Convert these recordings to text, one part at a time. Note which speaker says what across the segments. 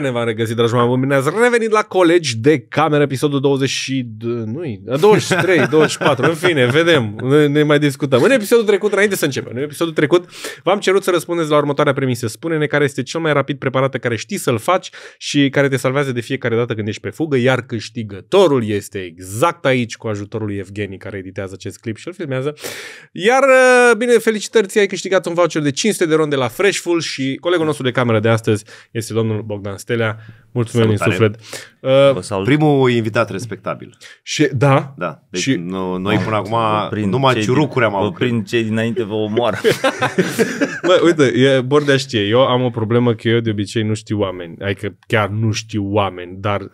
Speaker 1: ne v-am regăsit, dragi oameni, bine ați revenit la Colegi de Cameră, episodul 20 nu 23, 24, în fine, vedem, ne mai discutăm. În episodul trecut, înainte să începem, în episodul trecut v-am cerut să răspundeți la următoarea premisă. Spune-ne care este cel mai rapid preparat care știi să-l faci și care te salvează de fiecare dată când ești pe fugă, iar câștigătorul este exact aici cu ajutorul lui Evgeni care editează acest clip și îl filmează. Iar, uh, bine, felicitări, ți-ai câștigat un voucher de 500 de ron de la Freshful și colegul nostru de cameră de astăzi este domnul Bogdan de
Speaker 2: la Mulțumim Salutare. din suflet. Uh, salut. Primul invitat respectabil. Și, da. da. Deci și, noi până ah, acum prin numai ciurucuri am avut. Prin cei dinainte vă omoară.
Speaker 1: Bă, uite, e, Bordea știe. Eu am o problemă că eu de obicei nu știu oameni. Adică chiar nu știu oameni, dar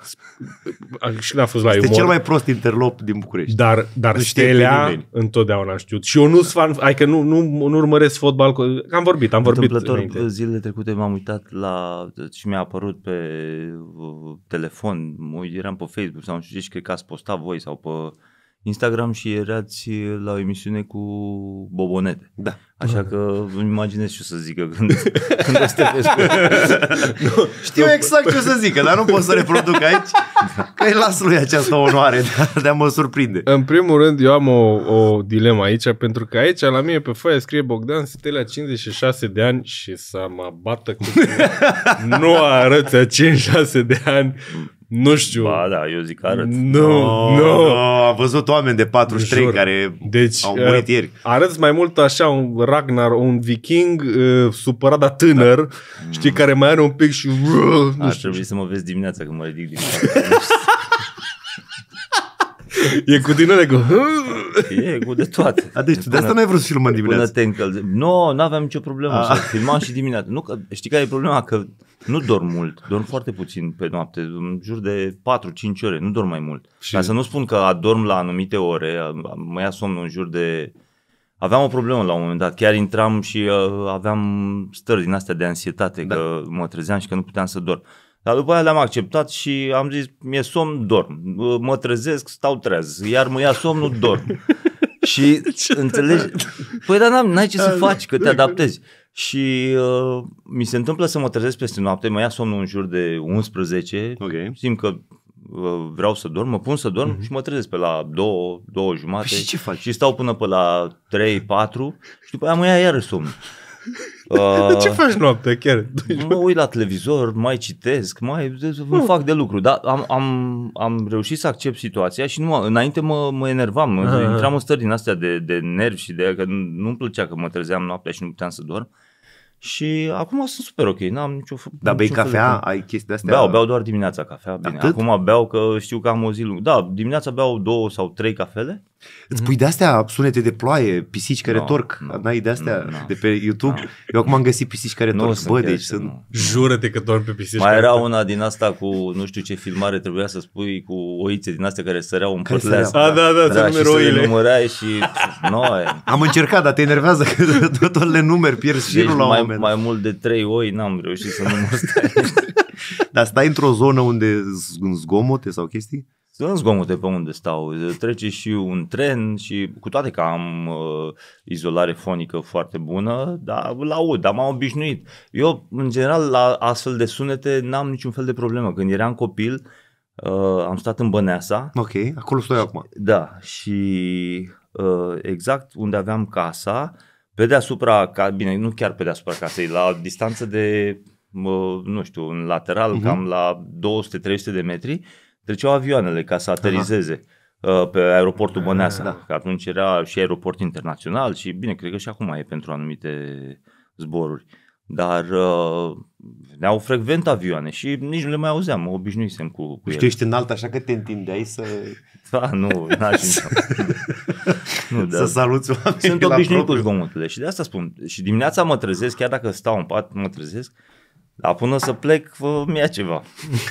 Speaker 1: și a fost la este umor. cel mai
Speaker 2: prost interlop din București. Dar, dar Stelea
Speaker 1: întotdeauna a știut. Și eu nu sunt fan, adică nu, nu, nu urmăresc fotbal. Cu, am vorbit, am vorbit. Întâmplător, înainte.
Speaker 3: zilele trecute m-am uitat la și mi-a apărut pe Uh, telefon, mă eram pe Facebook sau nu știu ce și cred că ați postat voi sau pe Instagram și erați la o emisiune cu bobonete. Da. Așa da. că
Speaker 2: îmi imaginez ce o să zică când, când o să te nu, Știu nu. exact ce o să zică, dar nu pot să reproduc aici, da. că îi las lui această onoare de a, de a mă surprinde.
Speaker 1: În primul rând, eu am o, o dilemă aici, pentru că aici la mine pe foaie scrie Bogdan Stelea 56 de ani și să mă bată cu nu arăți a 56 de ani nu știu. Ba, da, eu zic arăt. Nu, no, nu. No. no. Am
Speaker 2: văzut oameni de 43 Jur. care deci, au murit uh, ieri.
Speaker 1: Arăți mai mult așa un Ragnar, un viking uh, supărat, dar tânăr, da. știi, mm. care mai are un pic și... Uh, nu Ar știu.
Speaker 3: trebui să mă vezi dimineața când mă ridic dimineața. E cu tine cu... E cu de toate. A, deci până, de asta n-ai vrut să filmăm dimineața. Până te încălzi. Nu, no, nu aveam nicio problemă A. să filmam și dimineața. Nu, că, știi care e problema? Că nu dorm mult. Dorm foarte puțin pe noapte. În jur de 4-5 ore. Nu dorm mai mult. Și... Ca să nu spun că adorm la anumite ore. Mă ia somnul în jur de aveam o problemă la un moment dat, chiar intram și uh, aveam stări din astea de ansietate, da. că mă trezeam și că nu puteam să dorm. Dar după aia le-am acceptat și am zis, mi-e somn, dorm. Mă trezesc, stau treaz. Iar mă ia somnul, dorm. și ce înțelegi? Păi dar n ai n-ai ce să faci, că te adaptezi. Și uh, mi se întâmplă să mă trezesc peste noapte, mă ia somnul în jur de 11, okay. simt că uh, vreau să dorm, mă pun să dorm mm-hmm. și mă trezesc pe la 2, 2 jumate păi și, ce faci? și stau până pe la 3, 4 și după aia mă ia iarăși somnul. Uh, Ce faci noapte, chiar? Mă uit la televizor, mai citesc, mai nu. fac de lucru, dar am, am, am reușit să accept situația și nu, înainte mă, mă enervam, uh. intram în stări din astea de, de nervi și de că nu-mi plăcea că mă trezeam noaptea și nu puteam să dorm. Uh, și acum sunt super ok, n-am nicio Dar bei cafea? De... Ai chestia astea? Beau, beau doar dimineața cafea. Bine, Atât? acum beau că știu că am o zi lungă. Da, dimineața beau două sau trei
Speaker 2: cafele. Îți pui de-astea sunete de ploaie, pisici care no, torc, no, n-ai de-astea no, de pe YouTube? No. Eu acum am găsit pisici care no, torc, bă, deci sunt... Jură-te că dorm pe pisici Mai era una
Speaker 3: din asta cu, nu știu ce filmare, trebuia să spui cu oițe din astea care săreau în părțile ah, Da, Da, da, da, da, să numărai și... No,
Speaker 2: am încercat, dar te enervează că tot le
Speaker 3: numeri, pierzi deci, nu la un moment moment. Mai mult de trei oi n-am reușit să nu mă stai.
Speaker 2: Dar stai într-o zonă unde în zgomote sau chestii? Sunt zgomote pe unde stau, trece
Speaker 3: și un tren și cu toate că am uh, izolare fonică foarte bună, dar îl aud, dar m-am obișnuit. Eu, în general, la astfel de sunete n-am niciun fel de problemă. Când eram copil, uh, am stat în Băneasa. Ok, acolo stai acum. Da, și uh, exact unde aveam casa, uh, pe deasupra, ca, bine, nu chiar pe deasupra casei, la distanță de, nu știu, în lateral, uh-huh. cam la 200-300 de metri, treceau avioanele ca să aterizeze. uh-huh. pe aeroportul ah. Băneasa, uh-huh. că atunci era și aeroport internațional și bine, cred că și acum e pentru anumite zboruri. Uh, dar uh, au frecvent avioane și nici nu le mai auzeam, mă obișnuisem cu, cu Știu, ești înalt așa că te întindeai să... Da, nu, n-aș
Speaker 2: nu, da. Să saluți oamenii Sunt obișnuit cu zgomotele
Speaker 3: și de asta spun. Și dimineața mă trezesc, chiar dacă stau în pat, mă trezesc dar până să plec, vă, mi-a ceva.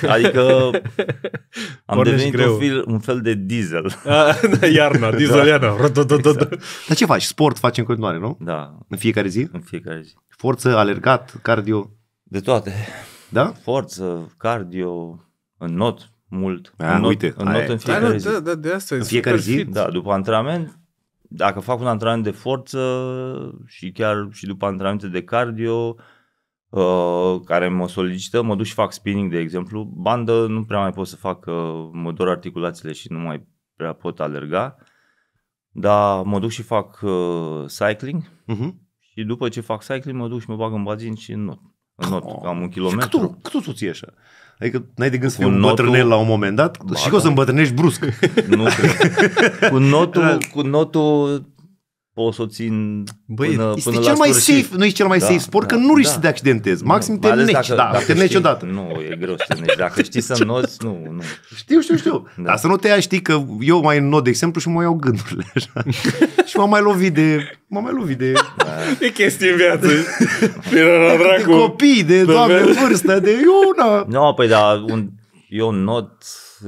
Speaker 3: Adică am Pornești devenit greu. Un, fel, un fel de diesel. A, ah, da, iarna, da. diesel da. iarna. Exact.
Speaker 2: Dar ce faci? Sport faci în continuare, nu? Da. În fiecare zi? În fiecare zi. Forță, alergat, cardio? De toate. Da? Forță,
Speaker 3: cardio, în not mult. A, ah, în not, uite. În, not în fiecare da, zi. Da, da, de asta în fiecare zi? Fit. Da, după antrenament, dacă fac un antrenament de forță și chiar și după antrenamente de cardio, uh, care mă solicită, mă duc și fac spinning, de exemplu. Bandă nu prea mai pot să fac, uh, mă dor articulațiile și nu mai prea pot alerga. Dar mă duc și fac uh, cycling uh-huh. și după ce fac cycling mă duc și mă bag în bazin și în not. În not, oh. am un kilometru. Cât, cât o ție așa? Adică n-ai de gând să fii un notul... bătrânel la un moment dat ba, și că o să da.
Speaker 2: îmbătrânești brusc. Nu cred. cu, notul,
Speaker 3: cu notul pot să o țin Băi, până, este până cel mai sfârșit. safe, nu e cel mai da, safe sport, da, că nu riști da. să te accidentezi. Maxim nu, te neci, dacă, da, dacă te neci odată. Nu, e greu să te neci. Dacă știi să nozi, nu, nu.
Speaker 2: Știu, știu, știu. Da. Dar să nu te ia, știi că eu mai nod, de exemplu, și mă iau gândurile așa. și m-am mai lovit de... M-am mai lovit de... Da. E chestie în viață.
Speaker 3: de, de copii, de doamne vârstă,
Speaker 2: de... iuna.
Speaker 3: Nu, No, păi da, un, eu not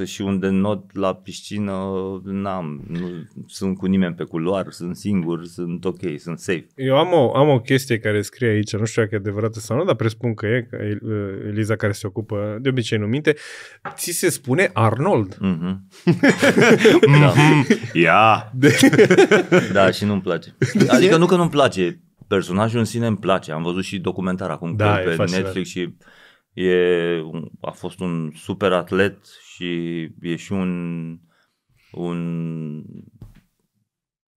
Speaker 3: și unde not la piscină, n-am, nu sunt cu nimeni pe culoar, sunt singur, sunt ok, sunt safe.
Speaker 1: Eu am o, am o chestie care scrie aici, nu știu dacă e adevărată sau nu, dar presupun că e, că uh, Eliza care se ocupă de obicei
Speaker 3: nu minte, ți se spune Arnold.
Speaker 2: Mm-hmm. da. Mhm.
Speaker 3: Ia! De... da, și nu-mi place. Adică nu că nu-mi place, personajul în sine îmi place. Am văzut și documentar acum da, pe fascinant. Netflix și e, a fost un super atlet și e și un, un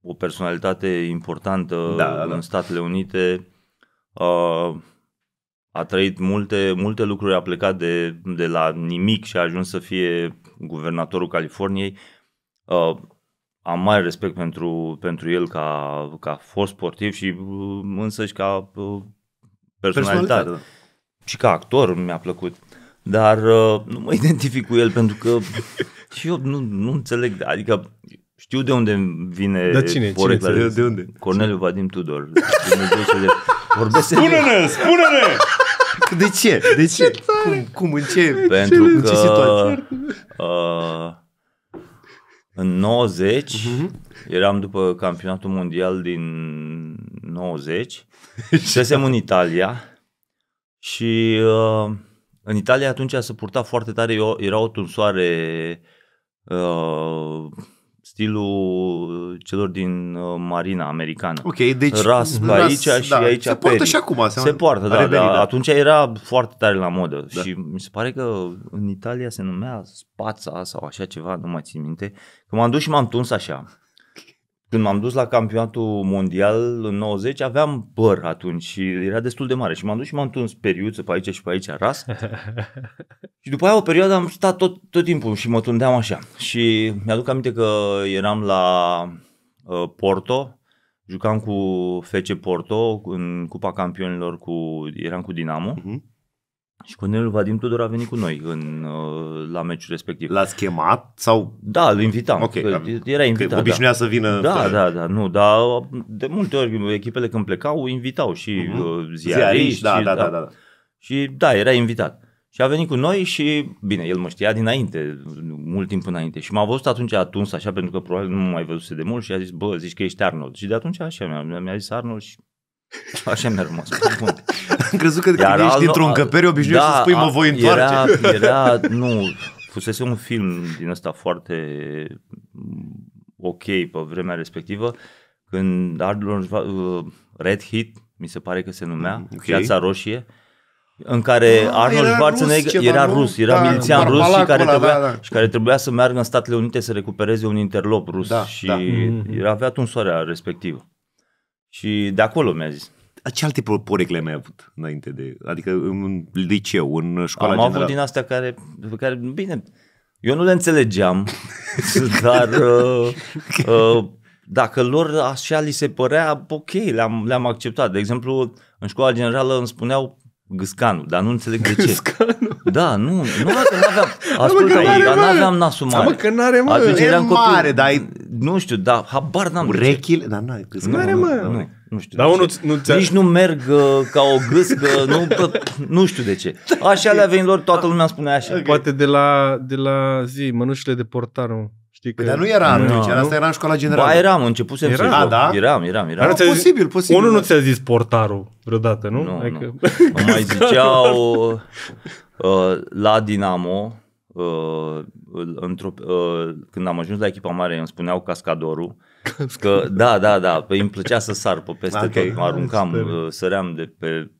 Speaker 3: o personalitate importantă da, da, da. în Statele Unite. Uh, a trăit multe, multe lucruri, a plecat de, de la nimic și a ajuns să fie guvernatorul Californiei. Uh, am mare respect pentru, pentru el ca, ca fost sportiv și uh, însăși ca uh, personalitate. personalitate. Da. Și ca actor mi-a plăcut dar uh, nu mă identific cu el pentru că și eu nu, nu înțeleg, adică știu de unde vine da, cine, porecla. Cine, de unde? Corneliu cine? Vadim Tudor.
Speaker 2: spune-ne, spune-ne! De ce? De ce? ce cum, cum, în ce? Pentru ce, că ce
Speaker 3: uh, în 90 uh-huh. Mhm. eram după campionatul mondial din 90 și în Italia și uh, în Italia atunci se purta foarte tare, era o tunsoare uh, stilul celor din uh, marina americană. Ok, deci ras aici și da, aici Se poartă peri. și acum. Se poartă, da, da, da. Atunci era foarte tare la modă da. și mi se pare că în Italia se numea spața sau așa ceva, nu mai țin minte, că m-am dus și m-am tuns așa. Când m-am dus la campionatul mondial în 90, aveam păr atunci și era destul de mare. Și m-am dus și m-am întors periuță pe aici și pe aici, ras. și după aia o perioadă am stat tot, tot timpul și mă tundeam așa. Și mi-aduc aminte că eram la uh, Porto, jucam cu FC Porto în Cupa Campionilor, cu, eram cu Dinamo. Uh-huh. Și colonelul Vadim Tudor a venit cu noi în, la meciul respectiv. L-ați chemat sau? Da, îl invitam. Okay, era invitat. Că obișnuia da. să vină. Da, fără... da, da, nu, dar de multe ori echipele când plecau invitau și uh-huh. ziariști. Da, și, da, da, da, da. Și da, era invitat. Și a venit cu noi și, bine, el mă știa dinainte, mult timp înainte. Și m-a văzut atunci atuns așa, pentru că probabil nu m-a mai văzuse de mult și a zis, bă, zici că ești Arnold. Și de atunci așa mi-a, mi-a zis Arnold și Așa mi-a rămas. Am crezut că Iar când ești dintr-o încăpere obișnuit da, să spui mă voi întoarce. Era, era, nu, fusese un film din ăsta foarte ok pe vremea respectivă, când Arnold, uh, Red Hit, mi se pare că se numea, mm, okay. Piața Roșie, în care ah, Arnold era Schwarzenegger rus, era rus, era da, da milițian da. rus și care, acolo, trebuia, da, da. și care trebuia să meargă în Statele Unite să recupereze un interlop rus da,
Speaker 2: și da. era avea un soare respectiv. Și de acolo mi-a zis. Ce alte porecle mai avut înainte de... Adică în liceu, în școala Am avut din astea
Speaker 3: care, pe care... Bine,
Speaker 2: eu nu le înțelegeam, dar uh,
Speaker 3: uh, dacă lor așa li se părea, ok, le-am, le-am acceptat. De exemplu, în școala generală îmi spuneau gâscanul, dar nu înțeleg de ce. Da, nu, nu că
Speaker 1: n-aveam, ascultă, da, n-aveam nasul mare. mă, că n-are, mă, Atunci, eram copil, mare,
Speaker 3: dar ai... Nu știu, dar habar n-am. Urechile, dar n-ai Nu are, mă. Nu, nu știu. Dar unul nu ți Nici nu merg uh, ca o gâscă, nu, pă, nu știu de ce. Așa le-a venit lor, toată lumea spune așa.
Speaker 1: Okay. Poate de la, de la zi, mănușile de portar, Știi păi că... Păi, dar nu era în no, era, asta era în școala generală. Ba, eram, începusem era, să ah, da? Eram, eram, eram. Da, posibil, posibil. Unul nu ți-a zis portarul vreodată, nu? Nu, adică... nu.
Speaker 3: Mai ziceau... Uh, la Dinamo, uh, uh, când am ajuns la echipa mare, îmi spuneau cascadorul. Că, da, da, da, păi îmi plăcea să sar pe peste okay. tot, mă aruncam, săream de pe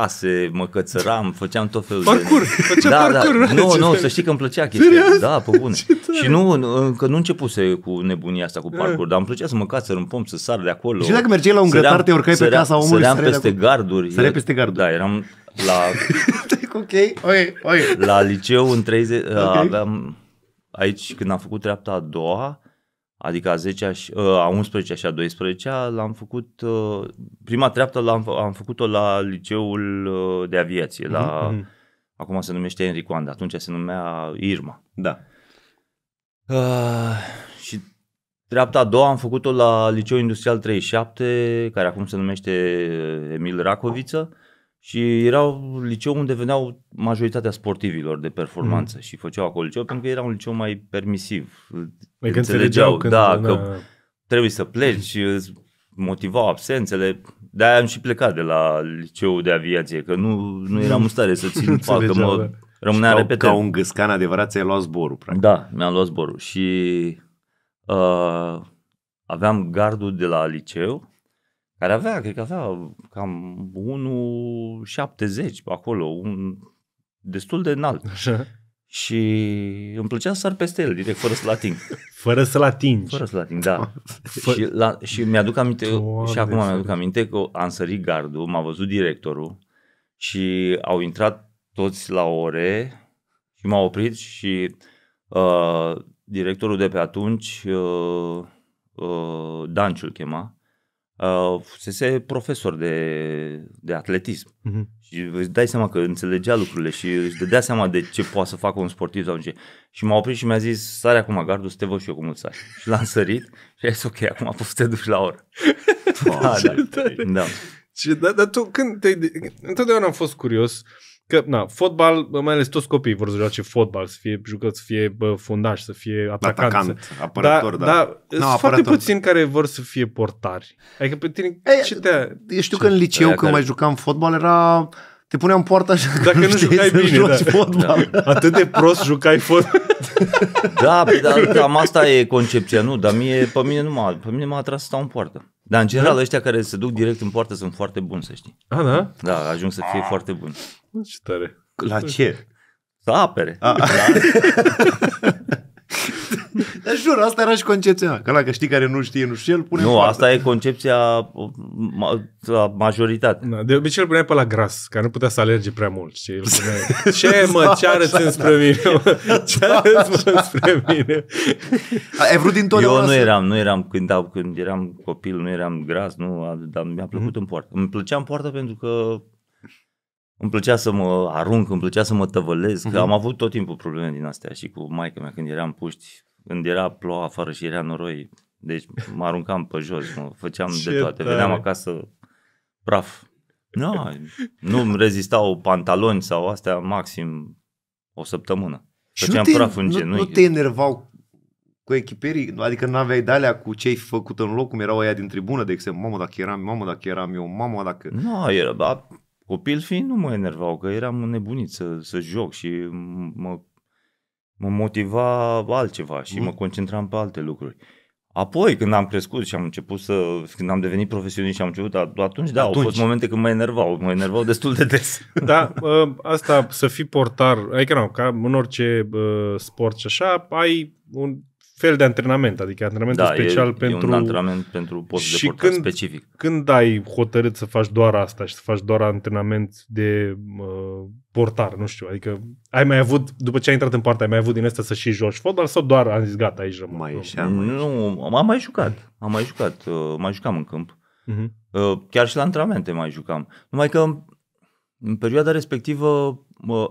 Speaker 3: case, mă cățăram, făceam tot felul parcur, de... parcur, da, da. Nu, nu, să știi că îmi plăcea chestia. Serios? Da, pe bune. Și nu, încă nu începuse cu nebunia asta, cu eh. parcur, dar îmi plăcea să mă cațăr în pom, să sar de acolo. Și dacă mergeai la un grătar, te urcai pe casa omului, săream peste garduri. Săreai peste garduri. Da, eram la... Deci,
Speaker 2: ok, oi,
Speaker 3: oi. La liceu în 30... Okay. Aveam... Aici, când am făcut treapta a doua, adică a 10 ă, și, a 11 și a 12 l-am făcut, ă, prima treaptă l-am am făcut-o la liceul ă, de aviație, la, mm-hmm. acum se numește Enrico Anda, atunci se numea Irma. Da. Uh, și treapta a doua am făcut-o la liceul industrial 37, care acum se numește Emil Racoviță. Și erau liceu unde veneau majoritatea sportivilor de performanță mm. și făceau acolo liceu pentru că era un liceu mai permisiv. Adică înțelegeau, când, da, până... că uh, trebuie să pleci, motivau absențele. de am și plecat de la liceul de aviație, că nu, nu eram în stare să țin facă, mă da. rămânea ca, repetent. Ca un gâscan adevărat ți-ai luat zborul, practic. Da, mi-am luat zborul și uh, aveam gardul de la liceu, care avea, cred că avea cam 1,70 acolo, un, destul de înalt. Așa și îmi plăcea să sar peste el, direct, fără să-l ating. Fără să-l atingi? Fără să-l ating, da. Fă... Și, la, și mi-aduc aminte, Doamne și acum mi-aduc aminte că am sărit gardul, m-a văzut directorul și au intrat toți la ore și m-au oprit și uh, directorul de pe atunci, uh, uh, Danciul chema, uh, fusese profesor de, de atletism uh-huh. și îți dai seama că înțelegea lucrurile și își dădea seama de ce poate să facă un sportiv sau ce. Și m-a oprit și mi-a zis, sare acum gardul să te văd și eu cum îl sari. Și l-am sărit și a zis, ok, acum poți să te duci la oră. da, da, da.
Speaker 1: Și, da, dar tu când te Întotdeauna am fost curios uh, Că, na, fotbal, mai ales toți copiii vor să joace fotbal, să fie jucăți, să fie bă, fundaș, să fie atacant. Atacant, să... apărător, da. da. da sunt foarte puțini da. care vor să fie portari. Adică pe tine, Ei, ce te
Speaker 2: Eu știu ce? că în liceu, Aia când care... mai jucam fotbal, era... Te puneam poarta și Dacă nu, jucai bine, da. fotbal.
Speaker 3: Da. Atât de prost jucai fotbal. da, păi, dar cam asta e concepția, nu, dar mie, pe mine nu m-a, pe mine m-a atras să stau în poartă. Dar în general, da? ăștia care se duc direct în poartă sunt foarte buni, să știi. A, ah, da? Da, ajung să fie A. foarte buni. Ce tare. La ce? Să apere. A, a.
Speaker 2: Dar jur, asta era și concepția mea. Că la că știi care nu știe, nu știu. El pune Nu, foarte.
Speaker 3: asta e concepția ma- majoritate. Da, de obicei îl punea pe la gras, care nu putea să alerge prea mult. Și el punea, ce
Speaker 1: mă, ce arăți da. înspre mine?
Speaker 2: Ce da. arăți înspre mine? Ai vrut din Eu nu eram,
Speaker 3: nu eram când, când eram copil, nu eram gras, nu, dar mi-a plăcut mm-hmm. în poartă. Îmi plăcea în poartă pentru că îmi plăcea să mă arunc, îmi plăcea să mă tăvălez, Uh-huh. Mhm. Am avut tot timpul probleme din astea și cu maica mea când eram puști, când era ploua afară și era noroi. Deci mă aruncam pe jos, mă făceam Ce de toate. Tare. Veneam acasă praf. No, nu îmi rezistau pantaloni sau astea maxim
Speaker 2: o săptămână.
Speaker 3: Și făceam nu te, praf în nu, genunchi. Nu te
Speaker 2: enervau cu echiperii, adică nu aveai dalea cu ce ai făcut în loc, cum erau aia din tribună, de exemplu, mamă, dacă eram, mamă, dacă eram eu, mamă, dacă... Nu, era, Copil fiind nu mă enervau, că eram nebunit să, să
Speaker 3: joc și mă, mă motiva altceva și mă mhm. concentram pe alte lucruri. Apoi, când am crescut și am început să, când am devenit profesionist și am început, atunci, da, atunci. au fost momente când mă enervau, mă enervau destul de des. Da, ă, asta, să fii
Speaker 1: portar, adică nu, ca în orice sport și așa, ai un, fel de antrenament, adică antrenament da, special e, pentru... E un antrenament pentru post și de când, specific. când ai hotărât să faci doar asta și să faci doar antrenament de uh, portar, nu știu, adică ai mai avut, după ce ai intrat în partea, ai mai avut din asta să și joci fotbal sau doar am zis gata, aici rămân? Mai ieșeam,
Speaker 3: nu, am mai jucat, am mai jucat, uh, mai jucam în câmp. Uh-huh. Uh, chiar și la antrenamente mai jucam. Numai că în perioada respectivă, uh,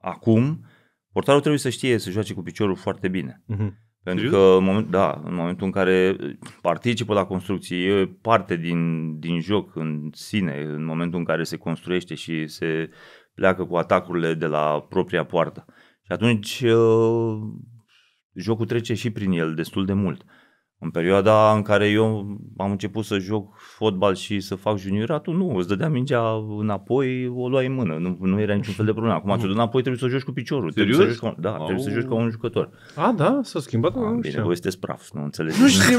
Speaker 3: acum, portarul trebuie să știe să joace cu piciorul foarte bine. Mm-hmm. Pentru că, în moment, da, în momentul în care uh, participă la construcție, e parte din, din joc în sine, în momentul în care se construiește și se pleacă cu atacurile de la propria poartă. Și atunci uh, jocul trece și prin el destul de mult. În perioada în care eu am început să joc fotbal și să fac junioratul, nu, îți dădea mingea înapoi, o luai în mână, nu, nu era niciun fel de problemă. Acum, atunci ți-o înapoi, trebuie să joci cu piciorul. Serios? Trebuie să joci ca, da, Au... trebuie să joci ca un jucător. A, da? S-a schimbat? A, nu bine, voi sunteți praf, nu înțelegi? Nu știu.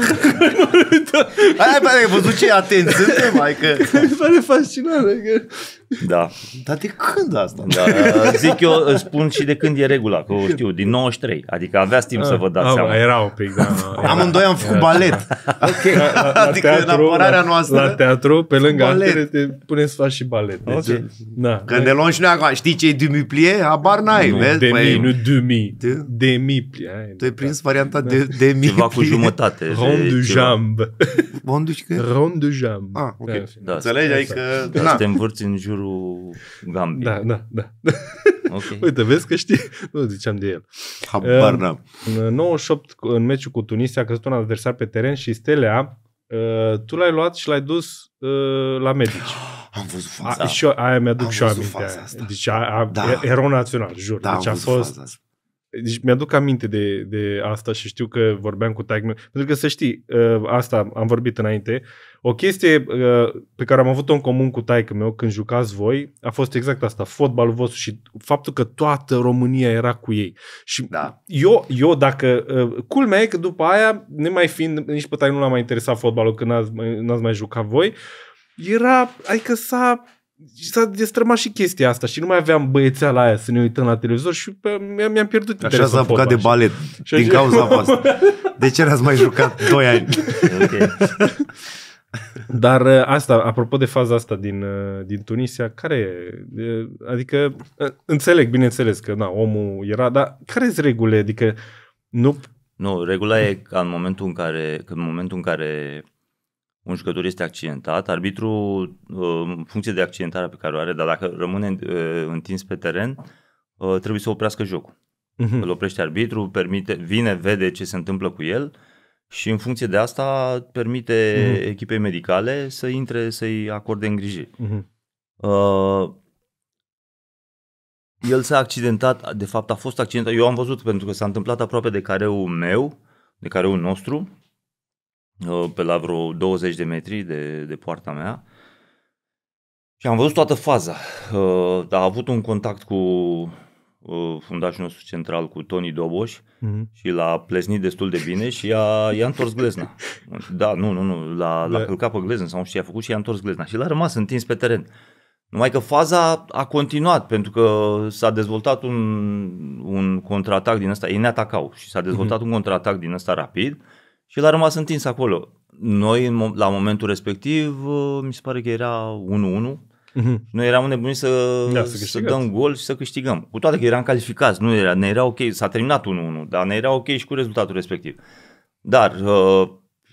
Speaker 2: Hai, pare că văzut ce atenție suntem, mai că... Mi pare fascinant, că... Adică- da. Dar de când asta? Da, zic
Speaker 3: eu, spun și de când e regula, că o știu, din 93, adică aveați timp A, să vă dați ah, seama. Erau, pic, da,
Speaker 2: Amândoi am făcut cu balet. okay. la, la, la adică teatru, în apărarea la, noastră. La teatru, pe lângă altele, te pune să faci și balet. Deci, okay. na, Când ne luăm și noi acum, știi ce-i dumiplie? Habar n-ai. Nu, vezi? Demi, păi, nu dumi. De? Demiplie. tu ai da. prins varianta da. de demi Ceva cu jumătate. Rond de jamb. Rond de Rond de jamb. Ah, ok. Da, Înțelegi? Adică... Da, da, da. te
Speaker 3: învârți în jurul gambii. Da, da, da.
Speaker 2: Okay.
Speaker 1: Uite, vezi că știi, nu ziceam de el. Habar ehm, n-am. În 98, în meciul cu Tunisia, a căzut un adversar adversar pe teren și Stelea, uh, tu l-ai luat și l-ai dus
Speaker 2: uh,
Speaker 1: la medici. Am
Speaker 2: văzut fața. A, și eu, aia mi-aduc am și eu aminte.
Speaker 1: Deci a, a, da. erou național, jur. Da, deci am a fost... Fața. Deci mi-aduc aminte de, de asta și știu că vorbeam cu tag Pentru că să știi, ă, asta am vorbit înainte, o chestie ă, pe care am avut-o în comun cu taică meu când jucați voi a fost exact asta, fotbalul vostru și faptul că toată România era cu ei. Și da. eu, eu dacă, ă, culmea e că după aia, nemai fiind, nici pe nu l-a mai interesat fotbalul când n-ați, n-ați mai jucat voi, era, adică s-a s-a destrămat și chestia asta și nu mai aveam la aia să ne uităm la televizor și mi-am, mi-am pierdut Așa s-a apucat de balet și din cauza voastră.
Speaker 2: De ce n-ați mai jucat 2 ani? Okay.
Speaker 1: Dar uh, asta, apropo de faza asta din, uh, din Tunisia, care e? Adică, uh, înțeleg, bineînțeles că na, omul era, dar care sunt regulile? Adică, nu...
Speaker 3: Nu, regula e ca în momentul în care, că în momentul în care un jucător este accidentat, arbitru uh, în funcție de accidentarea pe care o are, dar dacă rămâne uh, întins pe teren, uh, trebuie să oprească jocul. Uh-huh. Îl oprește arbitru, permite, vine, vede ce se întâmplă cu el și în funcție de asta permite uh-huh. echipei medicale să intre, să-i acorde îngrijiri. Uh-huh. Uh, el s-a accidentat, de fapt a fost accidentat, eu am văzut pentru că s-a întâmplat aproape de careul meu, de careul nostru, Uh, pe la vreo 20 de metri de, de poarta mea. Și am văzut toată faza. Uh, a avut un contact cu uh, fundașul nostru central, cu Tony Doboș, mm-hmm. și l-a plesnit destul de bine și a, i-a întors glezna. Da, nu, nu, nu, l-a, l-a călcat pe gleznă sau nu știu ce a făcut și i-a întors glezna. Și l-a rămas întins pe teren. Numai că faza a continuat, pentru că s-a dezvoltat un, un contraatac din ăsta, ei ne atacau și s-a dezvoltat mm-hmm. un contraatac din ăsta rapid, uh, și el a rămas întins acolo. Noi, la momentul respectiv, uh, mi se pare că era 1-1. Mhm. Noi eram nebuni să, da, să, să dăm gol și să câștigăm. Cu toate că eram calificați, nu era, ne era ok, s-a terminat 1-1, dar ne era ok și cu rezultatul respectiv. Dar uh,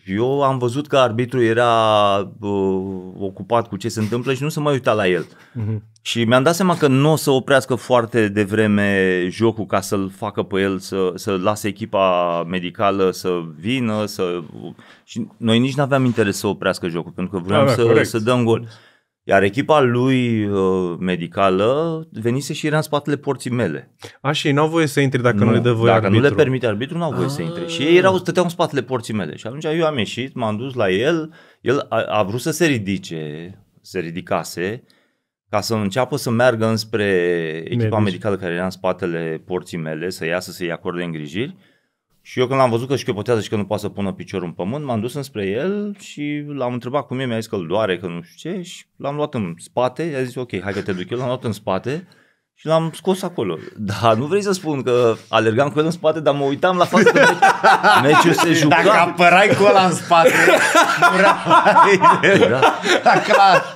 Speaker 3: eu am văzut că arbitru era uh, ocupat cu ce se întâmplă și nu se mai uita la el. Uh-huh. Și mi-am dat seama că nu o să oprească foarte devreme jocul ca să-l facă pe el, să, să lase echipa medicală să vină, să... Și noi nici nu aveam interes să oprească jocul, pentru că vreau da, da să, să dăm gol. Iar echipa lui uh, medicală venise și era în spatele porții mele. A, și ei n-au voie să intre dacă nu, nu le dă voie Dacă arbitru. nu le permite arbitru, n-au voie A. să intre. Și ei erau, stăteau în spatele porții mele. Și atunci eu am ieșit, m-am dus la el, el a, a vrut să se ridice, se ridicase, ca să înceapă să meargă înspre echipa Medici. medicală care era în spatele porții mele, să iasă să-i acorde îngrijiri. Și eu când l-am văzut că șchiopotează și că nu poate să pună piciorul în pământ, m-am dus înspre el și l-am întrebat cum e, mi-a zis că îl doare, că nu știu ce, și l-am luat în spate, i-a zis ok, hai că te duc eu, l-am luat în spate și l-am scos acolo. Da, nu vrei să spun că alergam cu el în spate, dar mă uitam la față că meciul se juca. Dacă apărai cu ăla în
Speaker 2: spate, murai. Da. da, clar.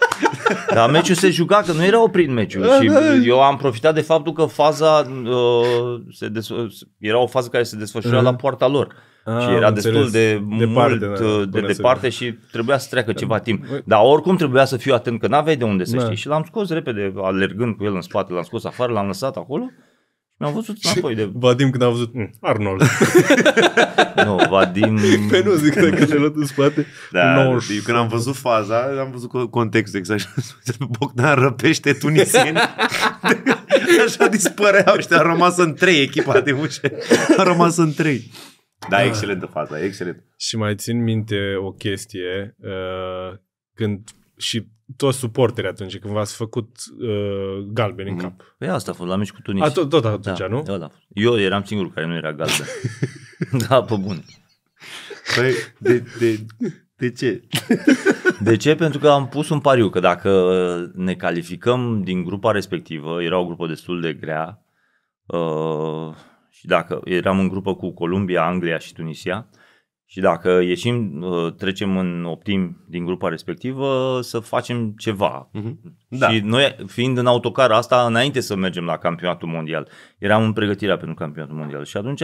Speaker 3: Dar meciul se juca, că nu era oprit meciul. și da, da. eu am profitat de faptul că faza uh, se desf- era o fază care se desfășura uh-huh. la poarta lor. Ah, și era înțeles. destul de de mult da, da de departe și trebuia să treacă da. ceva timp. Dar oricum trebuia să fiu atent, că n-aveai de unde să da. știi. Și l-am scos repede, alergând cu el în spate, l-am scos afară, l-am lăsat acolo. Mi-am văzut înapoi de... Vadim când a văzut, mm. Arnold. nu, Vadim...
Speaker 2: Pe nu zic că te-ai
Speaker 1: luat în spate. Da, 90.
Speaker 2: Când am văzut faza, am văzut contextul exact. Bogdan răpește tunisieni. Așa dispăreau ăștia, a rămas în trei echipa de ușe. A rămas în trei. Da, da. excelentă
Speaker 3: faza, excelent.
Speaker 1: Și mai țin minte o chestie, uh, când și toți suporterii atunci când v-ați făcut uh, galben în mhm.
Speaker 3: cap. Păi asta a fost la mici cu Tunis. A, tot, tot atunci, da, nu? Da, Eu eram singurul care nu era galben. da, pe bun. Păi, de, de, de ce? de ce? Pentru că am pus un pariu că dacă ne calificăm din grupa respectivă, era o grupă destul de grea, uh, și dacă eram în grupă cu Columbia, Anglia și Tunisia, și dacă ieșim, ă, trecem în optim din grupa respectivă, să facem ceva. Mm-hmm. Da. Și noi, fiind în autocar, asta înainte să mergem la campionatul mondial, eram în pregătirea pentru campionatul mondial. Și atunci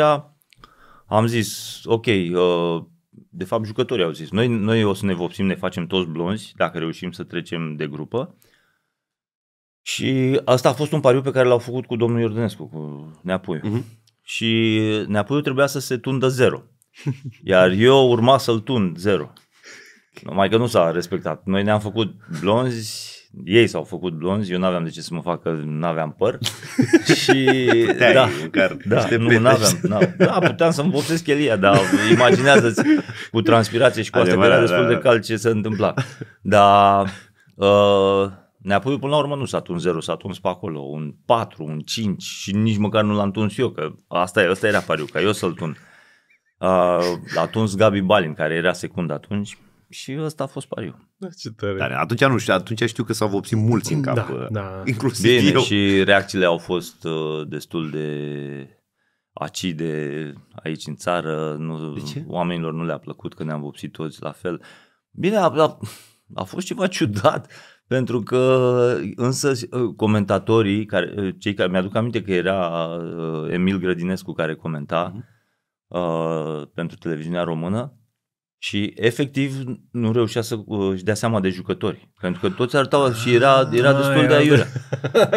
Speaker 3: am zis, ok, ă, de fapt jucătorii au zis, noi, noi o să ne vopsim, ne facem toți blonzi, dacă reușim să trecem de grupă. Și asta a fost un pariu pe care l-au făcut cu domnul Iordănescu, cu Neapuiu. Mm-hmm și Neapuiul trebuia să se tundă zero. Iar eu urma să-l tund zero. Numai că nu s-a respectat. Noi ne-am făcut blonzi, ei s-au făcut blonzi, eu n-aveam de ce să mă fac că n-aveam păr. și Puteai, da, măcar da, nu, n-aveam, n-aveam, da, puteam să-mi vopsesc chelia, dar imaginează-ți cu transpirație și cu asta era destul da, de da. cald ce se întâmpla. Dar uh, ne-a putut până la urmă nu s-a tuns 0, s-a tuns pe acolo, un 4, un 5 și nici măcar nu l-am tuns eu, că asta, asta era pariu, ca eu să-l tun. Uh, l-a tuns Gabi Balin, care era secund atunci și ăsta a fost pariu. Da, ce tare. Dar atunci nu
Speaker 2: știu, atunci știu că s-au vopsit mulți în cap, da, da. inclusiv Bine, eu.
Speaker 3: și reacțiile au fost uh, destul de acide aici în țară, nu, oamenilor nu le-a plăcut că ne-am vopsit toți la fel. Bine, a, a, a fost ceva ciudat pentru că însă ă, comentatorii, care, ă, cei care mi-aduc aminte că era ă, Emil Grădinescu care comenta uh-huh. uh, pentru televiziunea română și efectiv nu reușea să își dea seama de jucători. Pentru că toți arătau și era, era ah, destul de aiurea.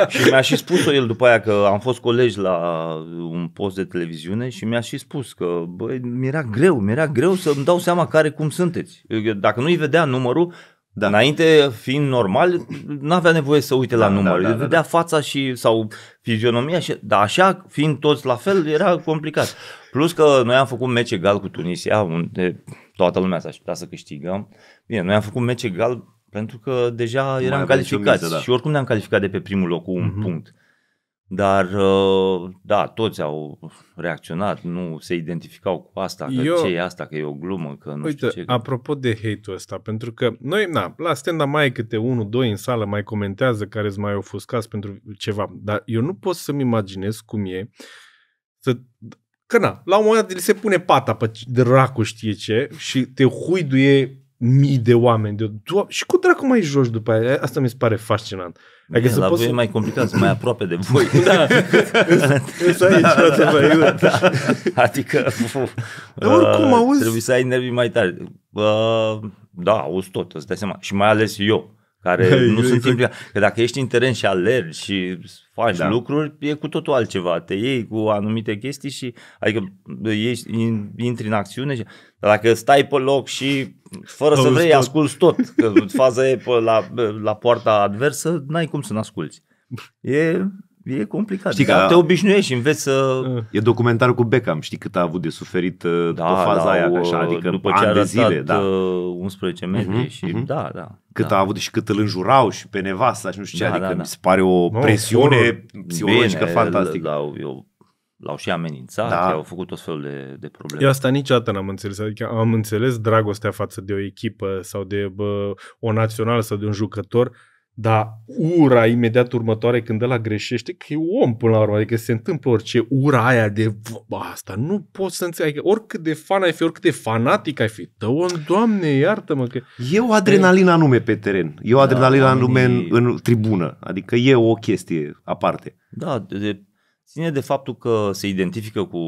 Speaker 3: și mi-a și spus-o el după aia că am fost colegi la un post de televiziune și mi-a și spus că băi, mi-era greu, mi-era greu să-mi dau seama care cum sunteți. Dacă nu-i vedea numărul, da. Înainte, fiind normal, nu avea nevoie să uite da, la număr. Da, da, da, vedea da. fața și sau fizionomia, și, dar așa, fiind toți la fel, era complicat. Plus că noi am făcut meci egal cu Tunisia, unde toată lumea s-a așteptat să câștigăm. Bine, noi am făcut meci egal pentru că deja eram calificați da. și oricum ne-am calificat de pe primul loc cu un uh-huh. punct. Dar, uh, da, toți au reacționat, nu se identificau cu asta, că Eu... ce e asta, că e o glumă, că nu Uite,
Speaker 1: știu ce. apropo de hate-ul ăsta, pentru că noi, na, la stand mai e câte unul, doi în sală, mai comentează care îți mai ofuscați pentru ceva, dar eu nu pot să-mi imaginez cum e să Că na, la un moment dat se pune pata pe de știe ce și te huiduie mii de oameni. De, do- și cu dracu mai joci după aia? Asta mi se pare fascinant. Adică Bine, la voi să... e mai complicat, să mai aproape de voi. da.
Speaker 3: Însă aici, da, da, da, da. Adică, uf, Dar oricum, uh, auzi... trebuie să ai nervii mai tare. Uh, da, auzi tot, îți dai seama. Și mai ales eu care Ei, nu sunt timp. Că dacă ești în teren și alergi și faci da. lucruri, e cu totul altceva. Te iei cu anumite chestii și, adică, ești, intri în acțiune și... Dar dacă stai pe loc și, fără Auzi să vrei, tot. asculți tot, că faza e pe la, la poarta adversă, n-ai cum să n-asculți. E E complicat. Știi că da, te
Speaker 2: obișnuiești, înveți să... E documentarul cu Beckham, știi cât a avut de suferit uh, da, pe faza da, aia, așa, adică după ce a de zile, da. 11 uh, metri uh-huh, și uh-huh. da, da. Cât da. a avut și cât îl înjurau și pe nevasta și nu știu ce, da, adică da, da. mi se pare o no, presiune horror. psihologică Bine, fantastică. L-au, eu, l-au și amenințat, da. au făcut tot felul de, de probleme. Eu asta niciodată n-am înțeles,
Speaker 1: adică am înțeles dragostea față de o echipă sau de bă, o națională sau de un jucător, dar ura imediat următoare când ăla greșește, că e om până la urmă, adică
Speaker 2: se întâmplă orice ura aia de
Speaker 1: asta, nu poți să înțelegi, adică oricât de fan ai fi, oricât de fanatic ai fi, dă o doamne, iartă-mă că... E o adrenalină
Speaker 2: anume pe teren, e o adrenalină da, anume în, în, tribună, adică e o chestie aparte.
Speaker 3: Da, de, de, ține de faptul că se identifică cu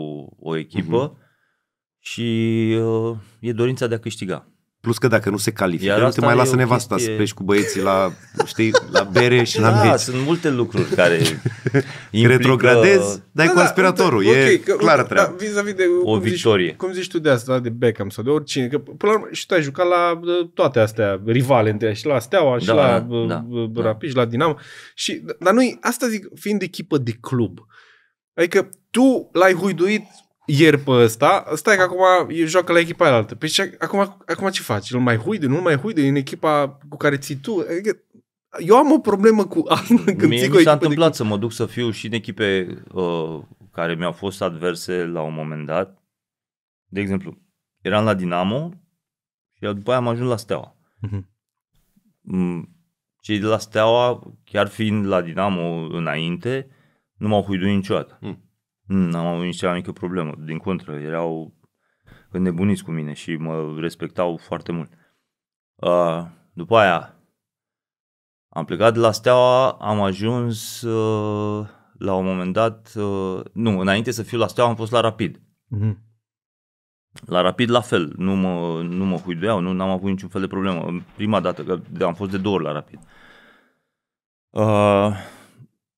Speaker 3: o echipă uh-huh. și
Speaker 2: uh, e dorința de a câștiga. Plus că dacă nu se califică, Iar nu te mai lasă nevasta chestie... să pleci cu băieții la, știi, la bere și la da, sunt multe lucruri care implică... Retrogradezi,
Speaker 3: dai da, cu da, aspiratorul, da, da, e că, clară da, treaba. Da, vis de, o cum victorie. Zici, cum
Speaker 1: zici tu de asta, de Beckham sau de oricine, că până la urmă și tu ai jucat la uh, toate astea rivale între și la Steaua, și da, la da, uh, da, uh, da. Rapid, și la Dinamo. Și, dar noi, asta zic, fiind echipă de club, adică tu l-ai huiduit ieri pe ăsta, stai că acum joacă la echipa aia altă. Păi acum, acum ce faci? Îl mai huide, nu mai huide în echipa cu care ții tu? Adică, eu am o problemă cu asta când Mie mi s-a
Speaker 3: întâmplat de... să mă duc să fiu și în echipe uh, care mi-au fost adverse la un moment dat. De exemplu, eram la Dinamo și după aia am ajuns la Steaua. Mhm. Mm, cei de la Steaua, chiar fiind la Dinamo înainte, nu m-au huiduit niciodată. Mm. N-am mm, avut nici cea mică problemă, din contră, erau înnebuniți cu mine și mă respectau foarte mult. Uh, după aia, am plecat de la Steaua, am ajuns uh, la un moment dat, uh, nu, înainte să fiu la Steaua am fost la Rapid. Mm-hmm. La Rapid la fel, nu mă, nu mă huiduiau, nu am avut niciun fel de problemă. Prima dată, că am fost de două ori la Rapid. Uh,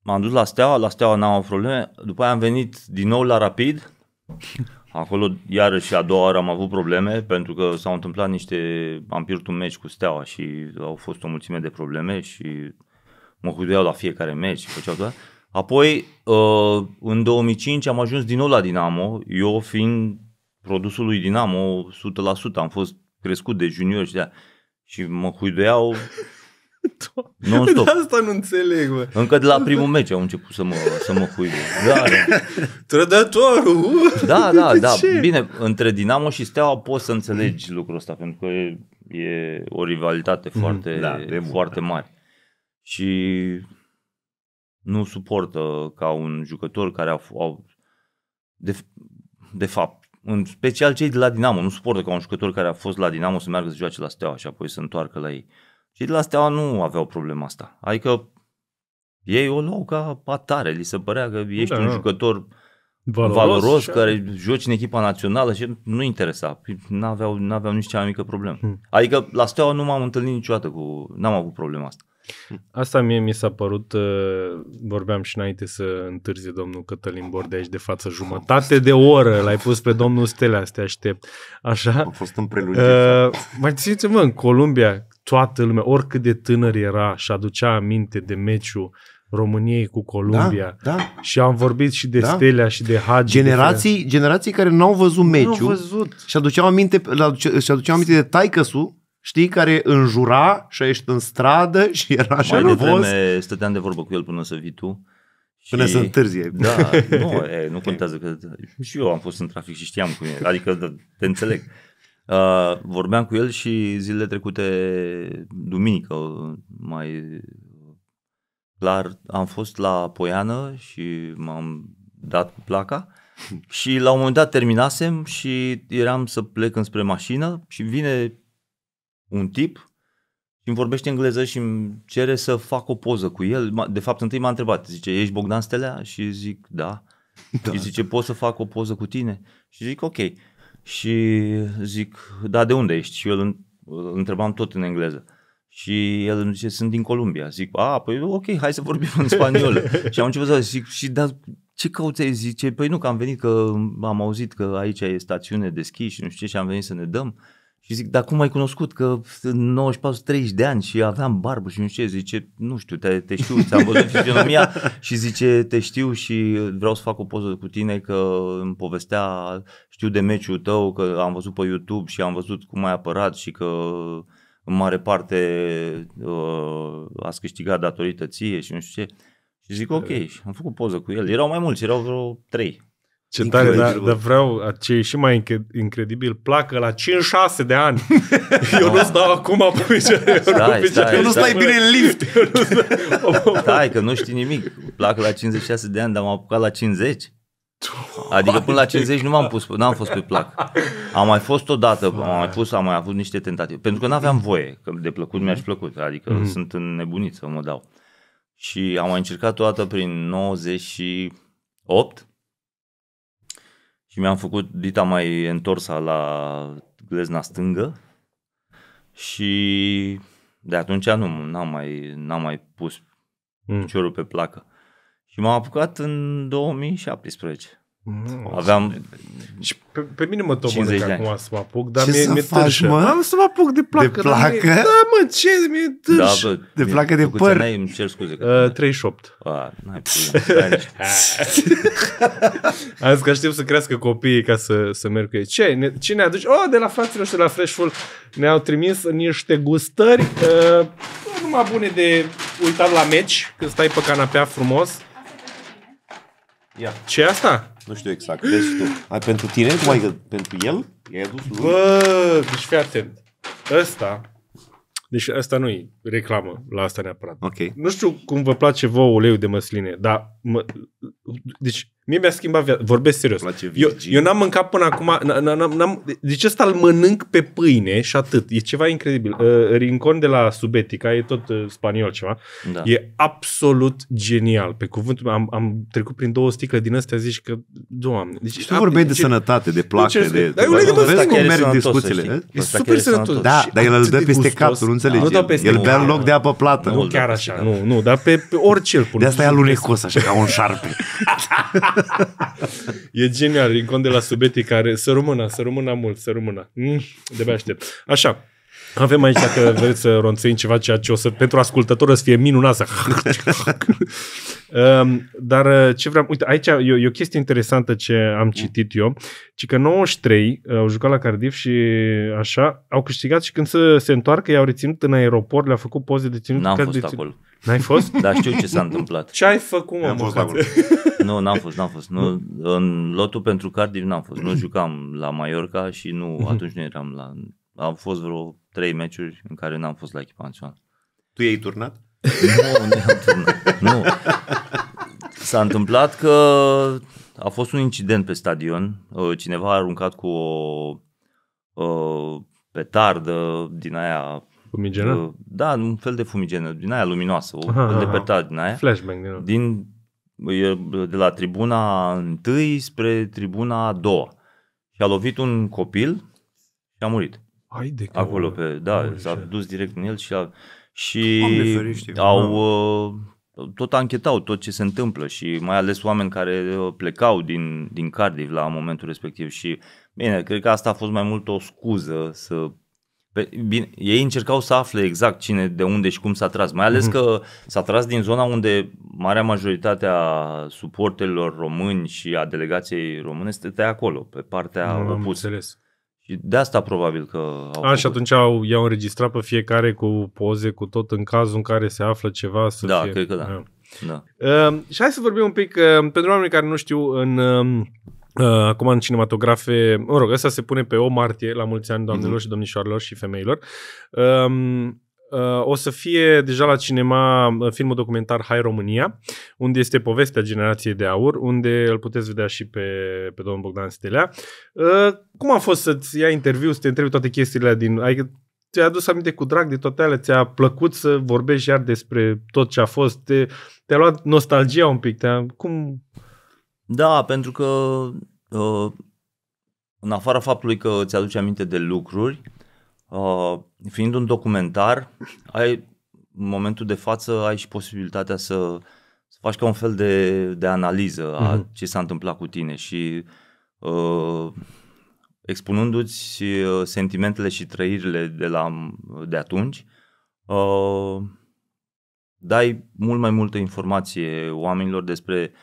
Speaker 3: M-am dus la Steaua, la Steaua n-am avut probleme, după aia am venit din nou la Rapid, acolo iarăși a doua oară am avut probleme pentru că s-au întâmplat niște, am pierdut un meci cu Steaua și au fost o mulțime de probleme și mă hudeau la fiecare meci, făceau doar. Apoi, uh, în 2005 am ajuns din nou la Dinamo, eu fiind produsul lui Dinamo 100%, am fost crescut de junior și de și mă huiduiau
Speaker 1: Nu stop. asta nu înțeleg, bă. Încă de la primul
Speaker 3: meci au început să mă, să mă cuibă. Da, da.
Speaker 1: Trădătorul! Da, da, de da, da. Ce? Bine,
Speaker 3: între Dinamo și Steaua poți să înțelegi mm. lucrul ăsta, pentru că e, e o rivalitate mm. foarte, da, e foarte bun, da. mare. Și nu suportă ca un jucător care au, au de, de fapt, în special cei de la Dinamo, nu suportă ca un jucător care a fost la Dinamo să meargă să joace la Steaua și apoi să întoarcă la ei. Și de la Steaua nu aveau problema asta. Adică ei o luau ca atare, li se părea că ești da, un da. jucător
Speaker 1: valoros, valoros și... care
Speaker 3: joci în echipa națională și nu interesa. N-aveau, n-aveau nici cea mai mică problemă. Hmm. Adică la Steaua nu m-am întâlnit niciodată cu... N-am avut problema asta.
Speaker 1: Hmm. Asta mie mi s-a părut, uh, vorbeam și înainte să întârzie domnul Cătălin Bordea aici de față, jumătate de oră l-ai pus pe domnul Stelea să te aștept. Așa?
Speaker 2: A fost în prelungire.
Speaker 1: Uh, mai țineți mă, în Columbia, toată lumea, oricât de tânăr era și aducea aminte de meciul României cu Columbia. Da, da. Și am vorbit
Speaker 2: și de da. Stelea și de Hagi. Generații, de... generații care n-au văzut meciul. văzut. Și aduceau aminte, și aduceau aminte de taicăsu știi, care înjura și ești în stradă și era așa nervos.
Speaker 3: stăteam de vorbă cu el până să vii tu. Și... Până să întârzie. Da, nu, e, nu contează că și eu am fost în trafic și știam cum e. Adică te înțeleg. Uh, vorbeam cu el și zilele trecute, duminică, mai clar, am fost la Poiană și m-am dat placa și la un moment dat terminasem și eram să plec înspre mașină și vine un tip și îmi vorbește engleză și îmi cere să fac o poză cu el. De fapt, întâi m-a întrebat, zice, ești Bogdan Stelea? Și zic, da. da. Și zice, pot să fac o poză cu tine? Și zic, ok și zic, da, de unde ești? Și eu îl întrebam tot în engleză. Și el îmi zice, sunt din Columbia. Zic, a, păi ok, hai să vorbim în spaniolă. și am început să zic, și da, ce cauți ai? Zice, păi nu, că am venit, că am auzit că aici e stațiune de schi și nu știu ce, și am venit să ne dăm. Și zic, dar cum ai cunoscut că în 94-30 de ani și aveam barbă și nu știu ce, zice, nu știu, te, te știu, ți-am văzut fizionomia și zice, te știu și vreau să fac o poză cu tine că îmi povestea, știu de meciul tău, că am văzut pe YouTube și am văzut cum ai apărat și că în mare parte uh, ați câștigat datorită ție și nu știu ce. Și zic, ok, și am făcut poză cu el. Erau mai mulți, erau vreo trei. Ce tare, dar, dar
Speaker 1: vreau, ce e și mai incredibil, placă la
Speaker 3: 5-6 de ani. eu nu stau acum pe
Speaker 1: picioare. stai, stai, Eu nu stai, stai bine în
Speaker 3: lift. stai, că nu știi nimic. Placă la 56 de ani, dar m-am apucat la 50. Adică până la 50 nu m-am pus, n-am fost pe plac. Am mai fost odată, am mai pus, am mai avut niște tentative. Pentru că n-aveam voie, că de plăcut mi-aș plăcut. Adică mm-hmm. sunt în nebunit să mă dau. Și am mai încercat o dată prin 98, și mi-am făcut dita mai întorsa la glezna stângă și de atunci nu n am mai, n-am mai pus mm. piciorul pe placă. Și m-am apucat în 2017. Nu, mm. Aveam și pe, pe mine mă tot tomănânc acum
Speaker 1: să mă apuc, dar ce mie, mi e târșă. mă? Am să mă apuc de placă. De placă? Mie, Da, mă, ce mi e târșă. da, bă, De mi placă de păr.
Speaker 2: Ai,
Speaker 3: îmi cer scuze. Că uh, 38. A, n-ai
Speaker 1: Am zis că aștept să crească copiii ca să, să merg cu ei. Ce? Ne, ce ne aduci? Oh, de la fraților și de la Freshful ne-au trimis niște gustări uh, numai bune de uitat la meci, când stai pe canapea frumos.
Speaker 2: Ia. Ce asta? Nu știu exact, Deci tu. Ai pentru tine? Tu ai pentru el? I-ai adus lui?
Speaker 1: Bă, deci fii atent. Ăsta, deci asta nu i reclamă la asta neapărat. Okay. Nu știu cum vă place vouă uleiul de măsline, dar mă, deci Mie mi-a schimbat viața. Vorbesc serios. Eu, eu n-am mâncat până acum... am deci ăsta îl mănânc pe pâine și atât. E ceva incredibil. Ah. Uh, Rincon de la Subetica, e tot uh, spaniol ceva, da. e absolut genial. Pe cuvânt, am, am trecut prin două sticle din astea, zici că... Doamne... Deci, tu vorbeai de de sănătate, de placă, de... le de Vezi cum merg discuțiile. E păi, super sănătos. Da, dar el îl dă
Speaker 2: peste cap, nu înțelegi. El bea în loc de apă plată. Nu chiar da. așa, nu, nu, dar pe orice îl pune. De asta e alunecos, așa, ca un șarpe.
Speaker 1: e genial, rincon de la Subeti care să rămână, să rămână mult, să rămână. Mm, de aștept. Așa, avem aici, dacă vreți să ronțăim ceva, ceea ce o să, pentru ascultător, să fie minunat um, Dar uh, ce vreau... Uite, aici e, e o chestie interesantă ce am citit eu, ci că 93 uh, au jucat la Cardiff și așa, au câștigat și când se, se întoarcă, i-au reținut în aeroport, le-au făcut poze de ținut. N-am fost de acolo. N-ai fost?
Speaker 3: Da, știu ce s-a întâmplat. Ce ai făcut, mă, am fost acolo. Nu, n-am fost, n-am fost. Nu, în lotul pentru Cardiff n-am fost. Nu jucam la Mallorca și nu, mhm. atunci nu eram la am fost vreo trei meciuri în care n-am fost la echipa națională. Tu ai
Speaker 2: turnat? Nu, nu am turnat. Nu.
Speaker 3: S-a întâmplat că a fost un incident pe stadion. Uh, cineva a aruncat cu o, o uh, petardă din aia Fumigenă? Uh, da, un fel de fumigenă, din aia luminoasă, aha, un fel de petard din aia. Flashbang din, din de la tribuna întâi spre tribuna a doua. Și a lovit un copil și a murit. Hai de acolo pe, da, s-a dus direct în el și a, și au, uh, tot anchetau tot ce se întâmplă și mai ales oameni care uh, plecau din, din Cardiff la momentul respectiv și bine, cred că asta a fost mai mult o scuză să pe, bine, ei încercau să afle exact cine, de unde și cum s-a tras, mai ales mhm. că s-a tras din zona unde marea majoritate a suportelor români și a delegației române stătea acolo, pe partea opusă. Și de asta probabil că au A, și
Speaker 1: atunci au, i-au înregistrat pe fiecare cu poze, cu tot în cazul în care se află ceva să da, fie... cred că da. da. da. Uh, și hai să vorbim un pic, uh, pentru oamenii care nu știu, în... Uh, Uh, acum în cinematografe, mă rog, ăsta se pune pe o martie, la mulți ani doamnelor mm-hmm. și domnișoarelor și femeilor. Uh, Uh, o să fie deja la cinema uh, filmul documentar Hai România, unde este povestea generației de aur, unde îl puteți vedea și pe, pe domnul Bogdan Stelea. Uh, cum a fost să-ți ia interviu, să te întrebi toate chestiile din... Ai, adică, ți-a adus aminte cu drag de toate alea, ți-a plăcut să vorbești iar despre tot ce a fost, te, te-a luat nostalgia un pic, te cum...
Speaker 3: Da, pentru că uh, în afara faptului că ți aduce aminte de lucruri, Uh, fiind un documentar, ai, în momentul de față ai și posibilitatea să, să faci ca un fel de, de analiză a uh-huh. ce s-a întâmplat cu tine și uh, expunându-ți uh, sentimentele și trăirile de, la, de atunci, uh, dai mult mai multă informație oamenilor despre uh,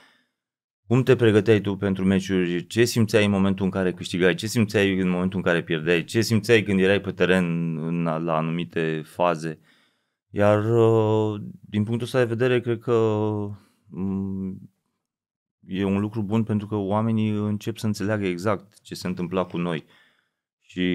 Speaker 3: cum te pregăteai tu pentru meciuri? Ce simțeai în momentul în care câștigai? Ce simțeai în momentul în care pierdeai? Ce simțeai când erai pe teren în, la anumite faze? Iar uh, din punctul ăsta de vedere, cred că mm, e un lucru bun pentru că oamenii încep să înțeleagă exact ce se întâmpla cu noi. Și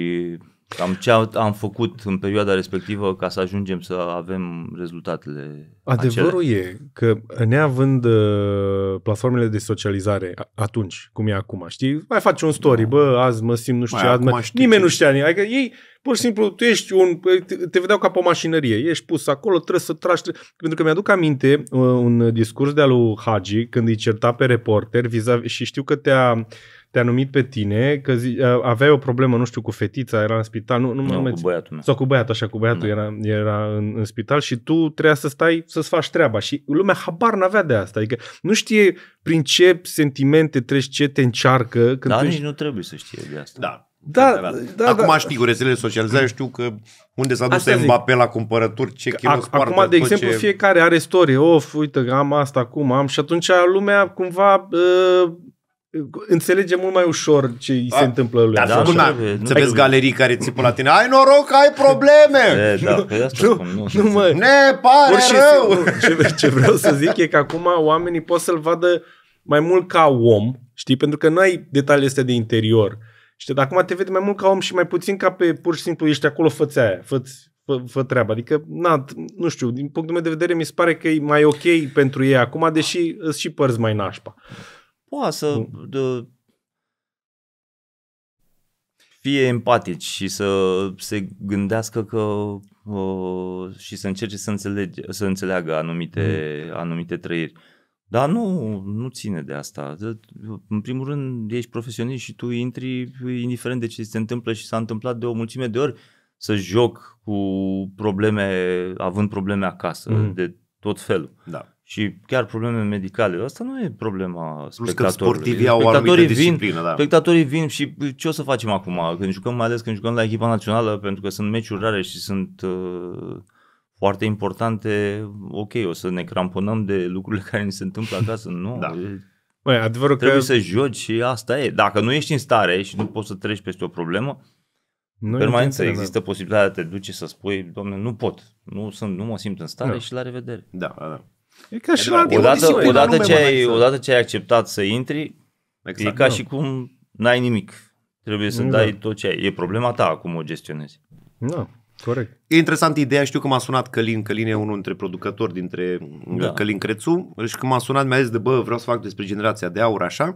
Speaker 3: Cam ce am făcut în perioada respectivă ca să ajungem să avem rezultatele. Adevărul acele.
Speaker 1: e că neavând uh, platformele de socializare atunci, cum e acum, știi? Mai faci un story, no. bă, azi mă simt nu știu mai ce, azi mă... nimeni nu știa. Adică ei, pur și simplu, tu ești un, păi, te, vedeau ca pe o mașinărie, ești pus acolo, trebuie să tragi. tre... Pentru că mi-aduc aminte uh, un discurs de-a lui Hagi când îi certa pe reporter vis și știu că te-a te-a numit pe tine, că zi, aveai o problemă, nu știu, cu fetița, era în spital, nu, nu, nu mă cu băiatul meu. Sau cu băiatul, așa, cu băiatul nu. Da. era, era în, în, spital și tu trebuia să stai să-ți faci treaba și lumea habar n-avea de asta, adică nu știe prin ce sentimente treci, ce te încearcă. Când Dar tu nici ești...
Speaker 2: nu trebuie să știe de asta. Da. Da, da, da, acum da. știi cu rețelele socializare, știu că unde s-a dus Mbappé la cumpărături, ce kilo ac- Acum, de exemplu, ce...
Speaker 1: fiecare are istorie, of, uite, am asta acum, am și atunci lumea cumva uh, înțelege mult mai ușor ce îi se întâmplă lui. da, da, da. să vezi
Speaker 2: galerii care țipă la tine. Ai
Speaker 1: noroc, ai probleme! E, da, nu, nu, nu mă, ne pare și rău! Ce, ce vreau să zic e că acum oamenii pot să-l vadă mai mult ca om, știi? Pentru că nu ai detaliile astea de interior. Știi, dar acum te vede mai mult ca om și mai puțin ca pe pur și simplu ești acolo, fățea ți aia, fă fă, fă treaba. Adică, na, nu știu, din punctul meu de vedere mi se pare că e mai ok pentru ei acum, deși îți și părți mai nașpa
Speaker 2: poate
Speaker 3: să de, fie empatici și să se gândească că uh, și să încerce să, înțelege, să înțeleagă anumite, mm. anumite trăiri. Dar nu, nu ține de asta. În primul rând, ești profesionist și tu intri, indiferent de ce se întâmplă și s-a întâmplat de o mulțime de ori, să joc cu probleme, având probleme acasă, mm. de tot felul. Da și chiar probleme medicale. Asta nu e problema spectatorului. sportivii au spectatorii vin, da. Spectatorii vin și ce o să facem acum? Când jucăm, mai ales când jucăm la echipa națională, pentru că sunt meciuri rare și sunt uh, foarte importante, ok, o să ne cramponăm de lucrurile care ni se întâmplă acasă. Nu, da. Băi, adevărul trebuie că... să joci și asta e. Dacă nu ești în stare și nu poți să treci peste o problemă,
Speaker 1: nu Permanență, există
Speaker 3: posibilitatea de a te duce să spui, domnule, nu pot, nu, sunt, nu mă simt în stare da. și la revedere. Da, da. da. E ca și la odată, odată, ce ai, odată ce ai acceptat să intri,
Speaker 2: exact, e ca nu. și cum n-ai nimic. Trebuie să da. dai tot ce ai. E problema ta cum o gestionezi.
Speaker 1: Da, corect.
Speaker 2: E interesant ideea, știu că m-a sunat Călin, Călin e unul dintre producători, dintre da. Călin Crețu, și când m-a sunat mi-a zis de bă, vreau să fac despre generația de aur așa,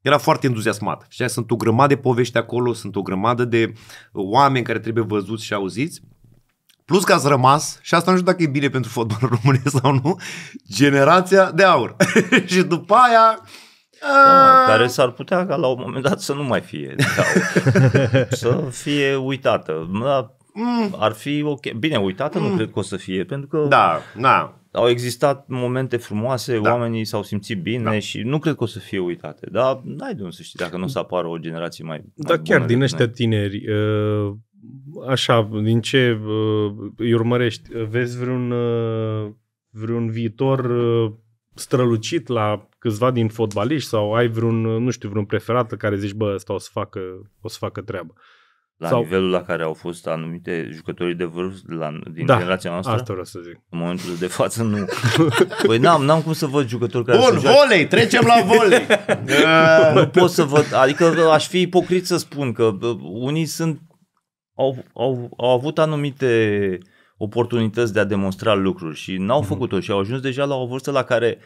Speaker 2: era foarte entuziasmat. Știa, sunt o grămadă de povești acolo, sunt o grămadă de oameni care trebuie văzuți și auziți Plus că ați rămas, și asta nu știu dacă e bine pentru fotbalul românesc sau nu, generația de aur. și după aia... Da, care
Speaker 3: s-ar putea ca la un moment dat să nu mai fie de aur. să fie uitată. Da, mm. Ar fi ok. Bine, uitată mm. nu cred că o să fie, pentru că... Da, da. Au existat momente frumoase, da. oamenii s-au simțit bine da. și nu cred că o să fie uitate. Dar n-ai de unde să știi dacă nu o să apară o generație mai, mai Da, chiar din ăștia
Speaker 1: tineri... Uh așa, din ce uh, îi urmărești, vezi vreun, uh, vreun viitor uh, strălucit la câțiva din fotbaliști sau ai vreun, nu știu, vreun preferat care zici, bă, ăsta o să facă, o să facă treabă? La sau... nivelul
Speaker 3: la care au fost anumite jucători de vârf la, din da, generația noastră? asta vreau să zic. În momentul de față nu. Păi n-am, n-am cum să văd jucători care Bun, volei, trecem la volei! nu pot să văd, adică aș fi ipocrit să spun că unii sunt au, au, au avut anumite oportunități de a demonstra lucruri și n-au mm-hmm. făcut-o și au ajuns deja la o vârstă la care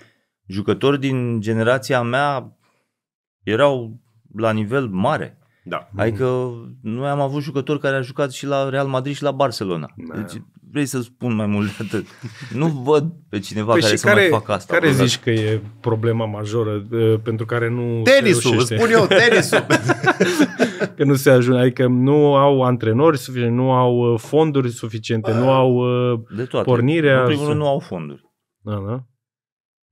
Speaker 3: jucători din generația mea erau la nivel mare. Da. Adică noi am avut jucători care a jucat și la Real Madrid și la Barcelona. Da. Deci vrei să spun mai mult de atât. Nu păi- văd pe cineva păi care să care, mai facă asta. Care exact. zici
Speaker 1: dat. că e problema majoră ă, pentru care nu Tenisul, se spun eu, tenisul. că nu se ajunge, adică nu au antrenori suficiente, nu au ă, fonduri suficiente, A, ă, nu au de toate. pornirea. În primul rând nu au
Speaker 3: fonduri. Da, da.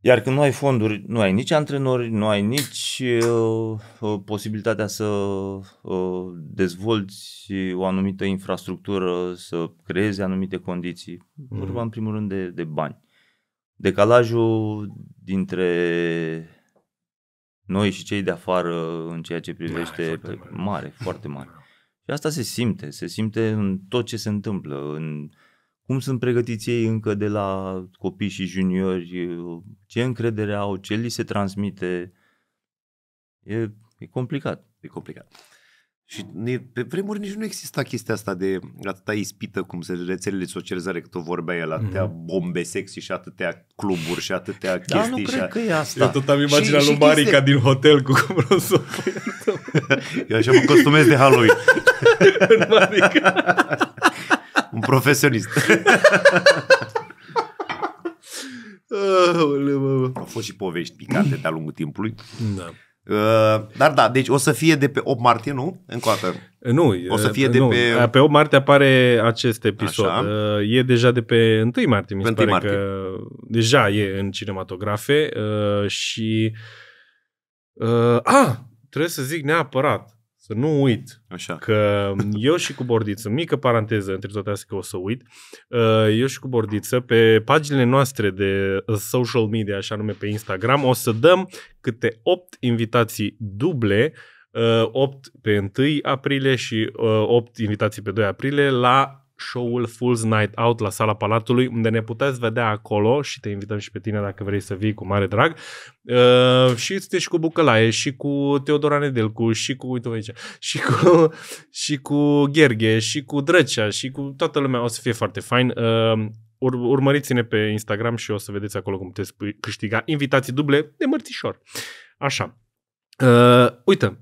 Speaker 3: Iar când nu ai fonduri, nu ai nici antrenori, nu ai nici uh, uh posibilitatea să uh, dezvolți o anumită infrastructură, să creezi anumite condiții. Mm. Vorba în primul rând de, de bani. Decalajul dintre noi și cei de afară în ceea ce privește da, foarte mare, mare, foarte mare. Și asta se simte, se simte în tot ce se întâmplă, în cum sunt pregătiți ei încă de la copii și juniori, ce încredere au, ce li se transmite.
Speaker 2: E, e complicat. E complicat. Și pe vremuri nici nu exista chestia asta de atâta ispită cum se rețelele de socializare că tu vorbeai el, atâtea mhm. bombe sexy și atâtea cluburi și atâtea da, chestii. Da, nu cred a... că e asta. Eu tot am imaginat și, lui Marica chestia... din hotel cu cum vreau să Eu așa mă costumez de Halloween. În Marica. Un profesionist. Au fost și povești picante de-a lungul timpului. Da. Uh, dar da, deci o să fie de pe 8 martie, nu? Încă o dată. Nu, o să fie de nu. pe...
Speaker 1: Pe 8 martie apare acest episod. Așa. Uh, e deja de pe 1 martie, mi se pare martie. că deja e în cinematografe uh, și... Uh, a, trebuie să zic neapărat. Să nu uit Așa. că eu și cu Bordiță, mică paranteză între toate astea că o să uit, eu uh, și cu Bordiță pe paginile noastre de social media, așa nume pe Instagram, o să dăm câte 8 invitații duble 8 uh, pe 1 aprilie și 8 uh, invitații pe 2 aprilie la show-ul Fool's Night Out la sala Palatului, unde ne puteți vedea acolo și te invităm și pe tine dacă vrei să vii cu mare drag. Uh, și este și cu Bucălaie, și cu Teodora Nedelcu, și cu, uite aici, și cu, și cu Gherghe, și cu Drăcea, și cu toată lumea. O să fie foarte fain. Uh, ur- urmăriți-ne pe Instagram și o să vedeți acolo cum puteți câștiga invitații duble de mărțișor. Așa. Uh, uite,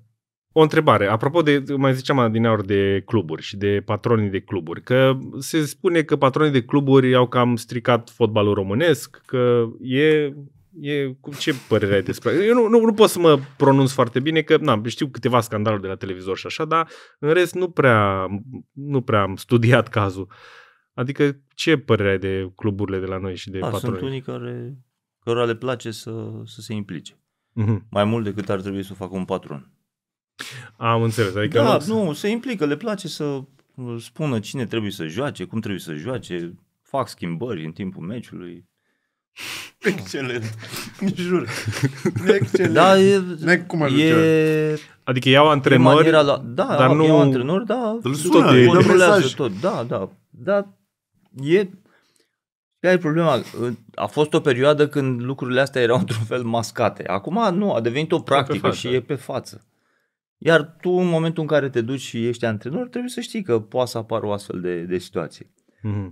Speaker 1: o întrebare. Apropo de, mai ziceam adineaori de cluburi și de patronii de cluburi, că se spune că patronii de cluburi au cam stricat fotbalul românesc, că e E, cum, ce părere ai despre Eu nu, nu, nu pot să mă pronunț foarte bine, că na, știu câteva scandaluri de la televizor și așa, dar în rest nu prea, nu prea am studiat cazul. Adică ce părere ai de cluburile de la noi și de da, patroni? Sunt unii
Speaker 3: care, cărora le place să, să se implice. Mm-hmm. Mai mult decât ar trebui să facă un patron. Am înțeles. Adică da, nu, nu, se implică, le place să uh, spună cine trebuie să joace, cum trebuie să joace, fac schimbări în timpul meciului.
Speaker 2: Excelent. Jur. Excelent. Da, e, ne cum ajunge. e...
Speaker 1: Adică iau antrenori, la, da, dar iau, nu... Iau antrenori, da. Îl sună, tot, îi mesaj.
Speaker 3: tot, da, da. Da, e... Care e problema? A fost o perioadă când lucrurile astea erau într-un fel mascate. Acum nu, a devenit o practică și e pe față. Iar tu, în momentul în care te duci și ești antrenor, trebuie să știi că poate să apară o astfel de, de situație. Mm-hmm.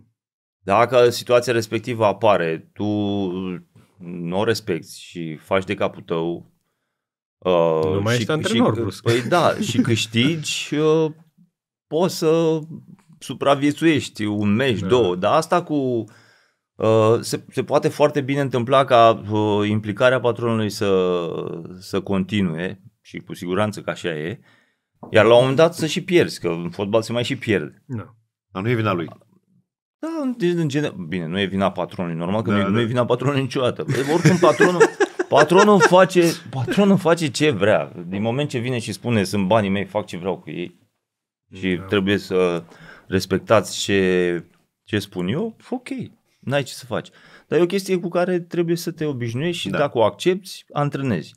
Speaker 3: Dacă situația respectivă apare, tu nu o respecti și faci de capul tău. Uh, nu mai și, ești antrenor, și, brusc. Păi da, și câștigi, uh, poți să supraviețuiești un meci, da. două, dar asta cu... Uh, se, se poate foarte bine întâmpla ca uh, implicarea patronului să, să continue, și cu siguranță că așa e, iar la un moment dat să și pierzi, că în fotbal se mai și pierde. Da. Dar nu e vina lui. Da, în gener... bine, nu e vina patronului, normal că da, nu, e, da. nu e vina patronului niciodată. Păi, oricum patronul, patronul, face, patronul face ce vrea. Din moment ce vine și spune sunt banii mei, fac ce vreau cu ei și da. trebuie să respectați ce, ce spun eu, ok, n-ai ce să faci. Dar e o chestie cu care trebuie să te obișnuiești și da. dacă o accepti, antrenezi.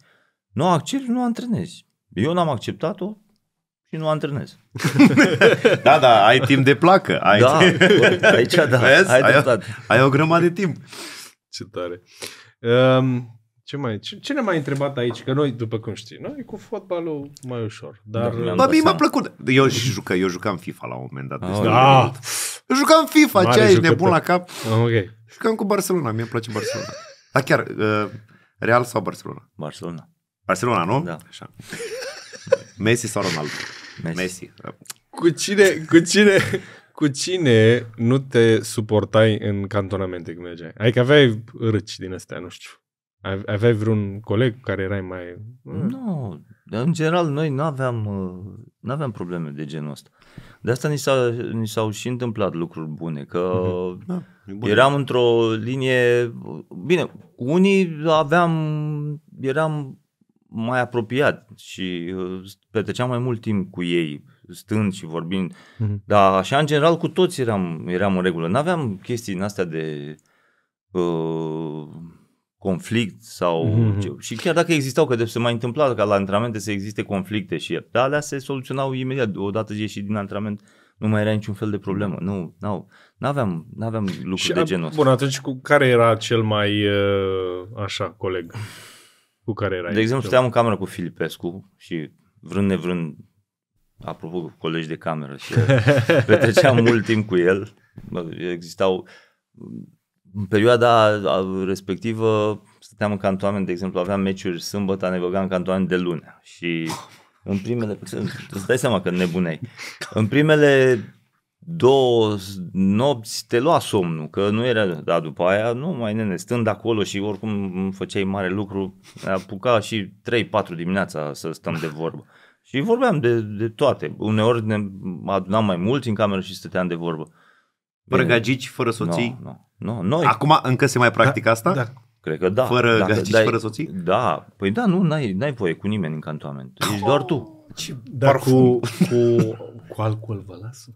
Speaker 3: Nu accepti, nu
Speaker 2: antrenezi. Eu n-am acceptat-o
Speaker 3: și nu antrenez.
Speaker 2: da, da, ai timp de placă. Ai da, timp. aici da, Vezi? ai, ai Ai o grămadă de timp.
Speaker 1: Ce tare. Um, ce, mai, ce, ce ne mai întrebat aici? Că noi, după cum știi, noi cu fotbalul mai ușor. Dar... Da, mi-a plăcut.
Speaker 2: Eu, și jucă, eu jucam FIFA la un moment dat. Oh, da.
Speaker 1: Eu jucam FIFA,
Speaker 2: Mare ce ai, nebun la cap. Oh, okay. Jucam cu Barcelona, Mi-e place Barcelona. Dar chiar, uh, Real sau Barcelona? Barcelona. Barcelona, nu? Da. Așa. Messi sau Ronaldo? Messi. Messi. Cu
Speaker 1: cine, cu cine, cu cine nu te suportai în cantonamente când mergeai? Adică aveai
Speaker 3: râci din astea, nu știu. Aveai vreun coleg care erai mai... Nu, în general noi nu aveam, uh, nu aveam probleme de genul ăsta. De asta ni, s-a, ni s-au și întâmplat lucruri bune, că mhm.
Speaker 2: da, eram
Speaker 3: într-o linie... Bine, unii aveam... Eram mai apropiat și uh, petreceam mai mult timp cu ei, stând și vorbind. Mm-hmm. Dar așa, în general, cu toți eram, eram în regulă. N-aveam chestii din astea de uh, conflict sau... Mm-hmm. Și chiar dacă existau, că de se mai întâmpla ca la antrenamente să existe conflicte și da alea se soluționau imediat. Odată ce din antrenament nu mai era niciun fel de problemă. Nu, nu, n-aveam, n-aveam lucruri și, de genul ăsta. Bun,
Speaker 1: atunci cu care era cel mai uh, așa coleg? cu care era. De exemplu, stăteam în
Speaker 3: cameră cu Filipescu și vrând nevrând, apropo colegi de cameră și petreceam mult timp cu el. Existau, în perioada respectivă stăteam în cantoameni, de exemplu, aveam meciuri sâmbătă, ne băgam în cantoameni de lună și în primele, îți dai seama că nebunei. În primele două nopți te lua somnul, că nu era, dar după aia, nu mai nene, stând acolo și oricum făceai mare lucru, apuca și 3-4 dimineața să stăm de vorbă. Și vorbeam de, de toate. Uneori ne adunam mai mulți în cameră și stăteam de vorbă.
Speaker 2: Brăgagici fără soții? Nu, no,
Speaker 3: nu. No, no, noi... Acum încă se mai practică da, asta? Da. Cred că da. Fără Dacă gagici, dai, fără soții? Da. Păi da, nu, n-ai, n-ai voie cu nimeni în cantonament. Ești doar tu. Ce
Speaker 1: Dar cu, cu, cu alcool vă lasă?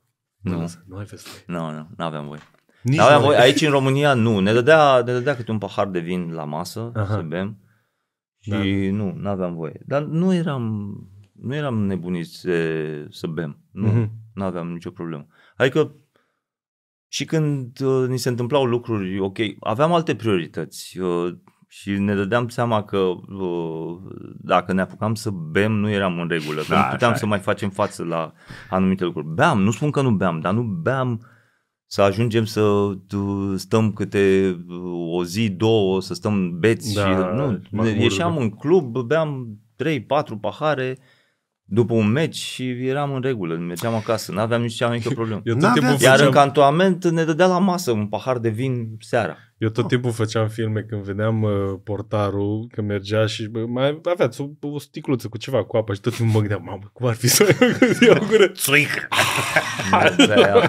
Speaker 1: Nu, nu, ai veste.
Speaker 3: Nu, nu, nu aveam voie. Nici aveam voie. Aici în România nu, ne dădea, ne dădea câte un pahar de vin la masă Aha. să bem și da. nu, nu aveam voie. Dar nu eram, nu eram nebuniți să, să bem, nu, mm-hmm. nu aveam nicio problemă. Adică și când uh, ni se întâmplau lucruri, ok, aveam alte priorități. Uh, și ne dădeam seama că uh, dacă ne apucam să bem nu eram în regulă, că da, nu puteam să e. mai facem față la anumite lucruri. Beam, nu spun că nu beam, dar nu beam să ajungem să stăm câte uh, o zi, două, să stăm beți da, și nu, ne ieșeam în club, beam 3-4 pahare, după un meci și eram în regulă, mergeam acasă, nu aveam nici cea mică problemă. Iar în cantoament ne dădea la masă un pahar de vin seara. Eu tot ah. timpul făceam
Speaker 1: filme când vedeam uh, portarul, că mergea și bă, mai avea o, o sticluță cu ceva cu apă și tot timpul mă gândeam, mamă, cum ar fi să iau gură? Țuic! Da, da.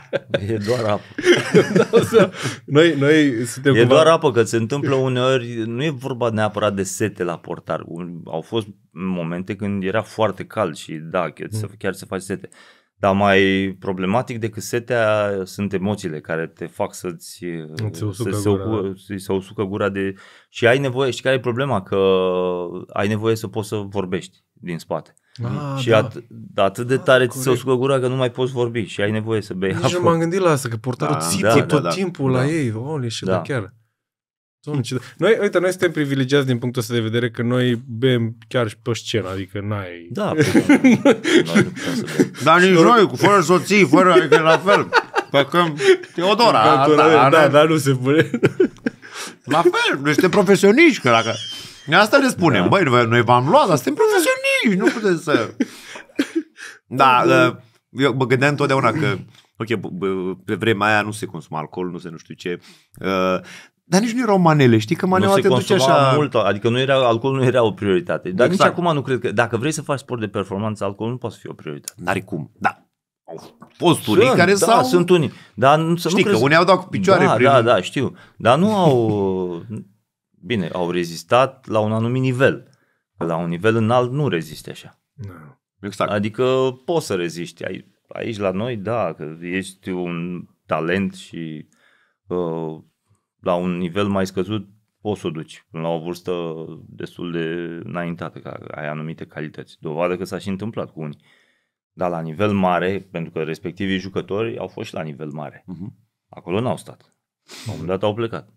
Speaker 1: e doar apă.
Speaker 3: Da, noi, noi suntem E cumva... doar apă, că se întâmplă uneori, nu e vorba neapărat de sete la portar. Au fost momente când era foarte cald și da, chiar, mm. să, chiar se face sete. Dar mai problematic decât setea sunt emoțiile care te fac să-ți se usucă, să gura. Da. Se usucă gura de... Și ai nevoie, știi care e problema? Că ai nevoie să poți să vorbești din spate. Ah, și da. at- atât de ah, tare ah, ți se usucă gura că nu mai poți vorbi și ai nevoie să bei Nici m-am gândit la asta, că portarul da, ții da, tot da, da. timpul da, la da. ei. oh, și da.
Speaker 1: chiar. Da- noi, uite, noi suntem privilegiați din punctul ăsta de vedere că noi bem chiar și pe scenă, adică n-ai...
Speaker 2: Da, păi, da. Dar nici noi, cu fără soții, fără, adică la fel. Păcăm Teodora. Cantura, da, da, da, da, nu se pune. La fel, noi suntem profesioniști, că dacă... Asta le spunem, da. băi, noi, v-am luat, dar suntem profesioniști, nu putem să... Da, uh, eu mă gândeam întotdeauna că Ok, pe vremea aia nu se consuma alcool, nu se nu știu ce, uh, dar nici nu erau manele, știi că manele nu te duce așa... Mult, adică nu era, alcoolul nu era o prioritate. Dar exact. nici acum nu
Speaker 3: cred că... Dacă vrei să faci sport de performanță, alcoolul nu poate să fie o prioritate. N-are cum, da. Au
Speaker 2: fost unii sunt, care da, s-au... sunt unii.
Speaker 3: Dar nu, știi nu că crezi... unii au dat cu picioare. Da, prin... da, da, știu. Dar nu au... Bine, au rezistat la un anumit nivel. Că la un nivel înalt nu rezisti așa. Exact. Adică poți să reziști. Aici la noi, da, că ești un talent și uh, la un nivel mai scăzut poți să o duci la o vârstă destul de înaintată, că ai anumite calități. Dovadă că s-a și întâmplat cu unii. Dar la nivel mare, pentru că respectivii jucători au fost și la nivel mare. Uh-huh. Acolo n-au stat. La un moment dat au plecat.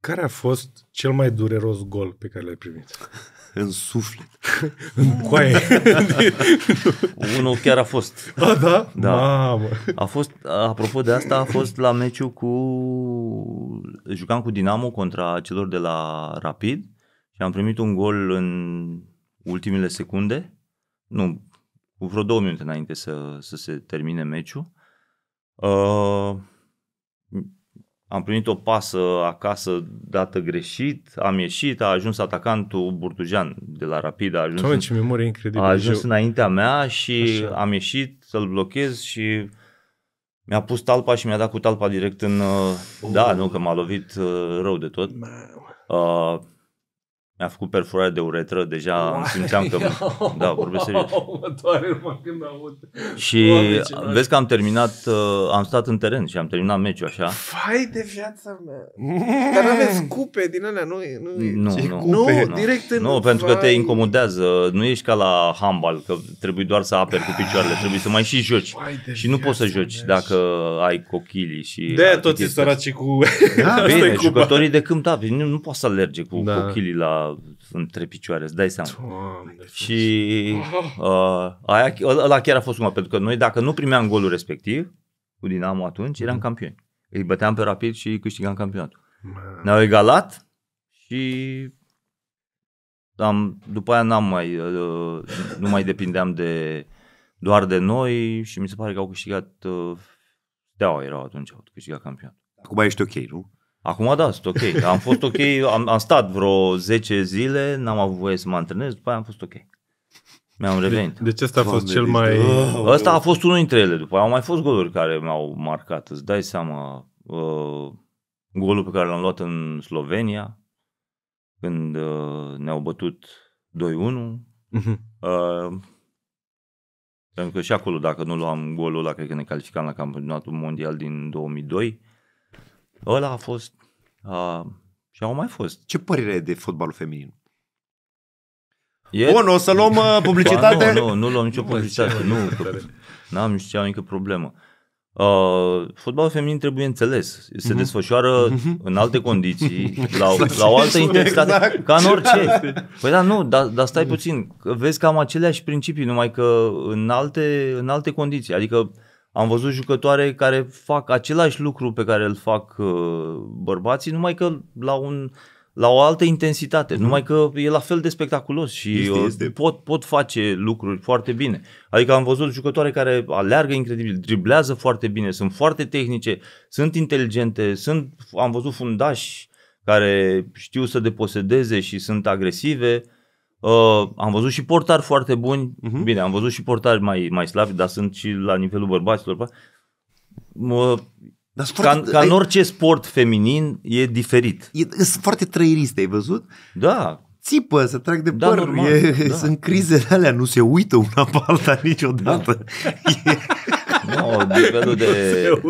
Speaker 1: Care a fost cel mai dureros gol pe care l-ai primit?
Speaker 2: În suflet. în coaie. Unul chiar a fost. A, da? Da. Mamă. A fost, apropo de asta, a fost
Speaker 3: la meciul cu... Jucam cu Dinamo contra celor de la Rapid și am primit un gol în ultimile secunde. Nu, cu vreo două minute înainte să, să se termine meciul. Uh, am primit o pasă acasă dată greșit, am ieșit, a ajuns atacantul Burtujan de la Rapid, a ajuns, ce
Speaker 1: memorie incredibil. A ajuns
Speaker 3: înaintea mea și Așa. am ieșit să-l blochez și mi-a pus talpa și mi-a dat cu talpa direct în... Uh, oh. da, nu, că m-a lovit uh, rău de tot. Uh, mi-a făcut perforare de uretră, deja Uai, simțeam că... da, vorbesc serios.
Speaker 1: mă când aud. Și Oameni, vezi că
Speaker 3: am terminat, uh, am stat în teren și am terminat meciul așa.
Speaker 1: Fai de viața mea! Dar nu aveți cupe din alea, nu
Speaker 3: Nu, nu, nu, cupe, nu, direct în... Nu, vai. pentru că te incomodează, nu ești ca la handball, că trebuie doar să aperi cu picioarele, ah. trebuie să mai și joci. Și nu poți să joci mea. dacă ai cochilii și... De toți săracii cu... Da, bine, jucătorii de câmp, da, nu, nu poți să alerge cu da. cochilii la între picioare, îți dai seama. și uh, aia, ăla chiar a fost una, pentru că noi dacă nu primeam golul respectiv cu Dinamo atunci, eram mhm. campioni. Îi băteam pe rapid și câștigam campionatul. Ne-au egalat și am, după aia n-am mai, uh, nu mai depindeam de doar de noi și mi se pare că au câștigat uh, Steaua erau atunci, au câștigat campionatul. Acum ești ok, nu? Acum da, sunt ok. Am fost ok, am, am stat vreo 10 zile, n-am avut voie să mă antrenez, după aia am fost ok. Mi-am revenit. De, deci asta a fost cel mai... Ăsta a fost unul dintre ele. După aia au mai fost goluri care m au marcat. Îți dai seama uh, golul pe care l-am luat în Slovenia, când uh, ne-au bătut 2-1. Mhm. Uh, pentru că și acolo, dacă nu luam golul ăla, cred că ne calificam la campionatul mondial din 2002. Ăla a fost uh, și au mai fost. Ce părere ai de fotbalul feminin? E... Bun, o să luăm uh, publicitate? nu, nu, nu luăm nicio publicitate, nu, nu am nicio nicio problemă. Uh, fotbalul feminin trebuie înțeles. Se uh-huh. desfășoară uh-huh. în alte condiții, la, exact. la o altă exact. intensitate, exact. ca în orice. Păi da, nu, dar da stai mhm. puțin. Vezi că am aceleași principii, numai că în alte, în alte condiții. Adică am văzut jucătoare care fac același lucru pe care îl fac uh, bărbații, numai că la un la o altă intensitate, mm-hmm. numai că e la fel de spectaculos și este, uh, este. Pot, pot face lucruri foarte bine. Adică am văzut jucătoare care aleargă incredibil, driblează foarte bine, sunt foarte tehnice, sunt inteligente, sunt, am văzut fundași care știu să deposedeze și sunt agresive. Uh, Uh, am văzut și portari foarte buni, uh-huh. bine, am văzut și portari mai, mai slabi, dar sunt și la nivelul bărbaților. Uh, dar ca, ca ai... în orice sport feminin e diferit.
Speaker 2: E, sunt foarte trăiriste, ai văzut? Da. Țipă, se trag de da, păr, normal, e, da. sunt crizele alea, nu se uită una pe alta niciodată. Da. E... No, nivelul de...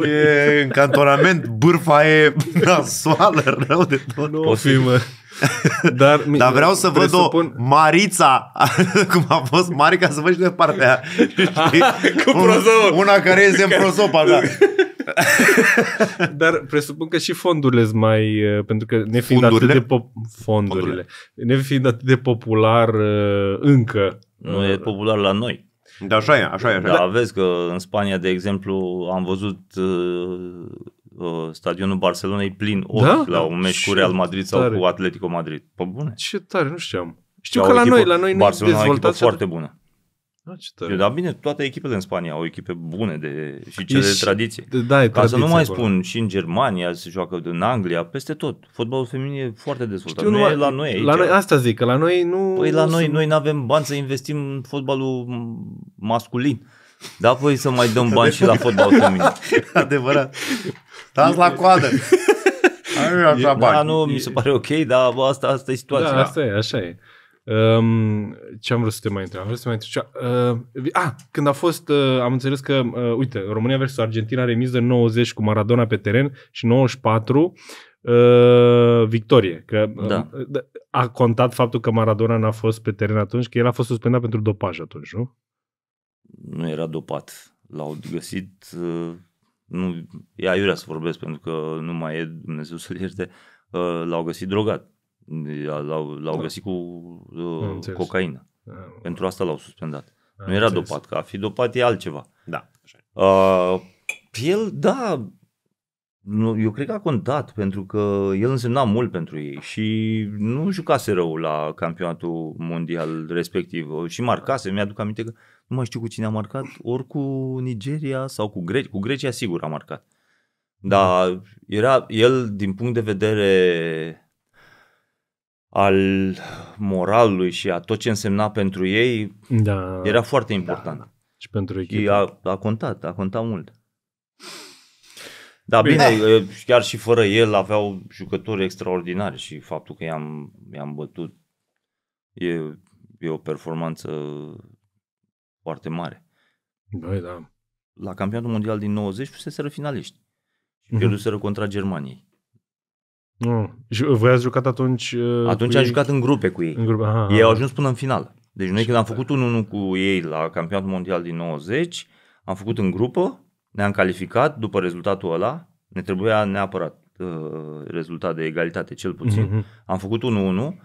Speaker 2: E în cantonament, bârfa e nasoală, rău de tot. No, o fi, mă. Dar, Dar vreau să văd o Marița, cum a fost Marica, să văd și de partea aia. Cu un, Una care este în prozopa, da.
Speaker 1: Dar presupun că și fondurile sunt mai... Uh, pentru
Speaker 3: că ne fiind atât de... Pop- fondurile. fondurile. Ne fiind atât de popular uh, încă. Nu e uh, popular la noi. Da, așa e, așa e. Așa da, e. vezi că în Spania, de exemplu, am văzut uh, Uh, stadionul Barcelonei plin ori da? la un meci cu Real Madrid sau tare. cu Atletico Madrid. Pe bune. Ce tare, nu știam. Știu că la noi, la noi nu e dezvoltat. foarte bună. Da, ce tare. Dar bine, toate echipele în Spania au echipe bune de, și cele de tradiție. Da, e tradiție Ca să nu mai acolo. spun, și în Germania se joacă, în Anglia, peste tot. Fotbalul feminin e foarte dezvoltat. Știu, nu e la noi aici. La noi, asta zic, că la noi nu... Păi la nu noi, sunt... noi nu avem bani să investim în fotbalul masculin. Da, voi să mai dăm bani și la fotbal feminin.
Speaker 2: Adevărat. Dați la coadă.
Speaker 3: Așa da, nu, mi se pare ok, dar asta, asta e situația. Da, asta e, așa e. Um,
Speaker 1: ce am vrut să te mai întreb? Am vrut să te mai întreb. Uh, ah, a, când a fost, uh, am înțeles că, uh, uite, România versus Argentina remiză 90 cu Maradona pe teren și 94 uh,
Speaker 3: victorie. Că um, da.
Speaker 1: uh, a contat faptul că Maradona n-a fost pe teren atunci, că el a fost suspendat pentru dopaj atunci, nu?
Speaker 3: Nu era dopat. L-au găsit uh, nu, e aiurea să vorbesc pentru că nu mai e Dumnezeu să-l ierte, uh, l-au găsit drogat. L-au, l-au da. găsit cu uh, cocaină. Da. Pentru asta l-au suspendat. Da, nu era înțeles. dopat, că a fi dopat e altceva. Da. Uh, el, da, nu, eu cred că a contat, pentru că el însemna mult pentru ei și nu jucase rău la campionatul mondial respectiv și marcase, mi-aduc aminte că nu mai știu cu cine a marcat, ori cu Nigeria sau cu Grecia, cu Grecia sigur a marcat. Dar era el din punct de vedere al moralului și a tot ce însemna pentru ei, da, era foarte important. Da, da. Și pentru echipă. a, a contat, a contat mult. Da, bine, bine chiar și fără el aveau jucători extraordinari și faptul că i-am, i-am bătut e, e o performanță foarte mare. Băi, da. La campionatul mondial din 90 fuseseră finaliști și mm-hmm. pierduseră contra Germaniei.
Speaker 1: Nu. Mm. Voi ați jucat atunci? Uh, atunci am ei? jucat în grupe cu ei. În grupe. Aha, ei au
Speaker 3: ajuns până în final. Deci noi când am făcut 1-1 cu ei la campionatul mondial din 90, am făcut în grupă ne-am calificat după rezultatul ăla, ne trebuia neapărat uh, rezultat de egalitate, cel puțin. Mm-hmm. Am făcut 1-1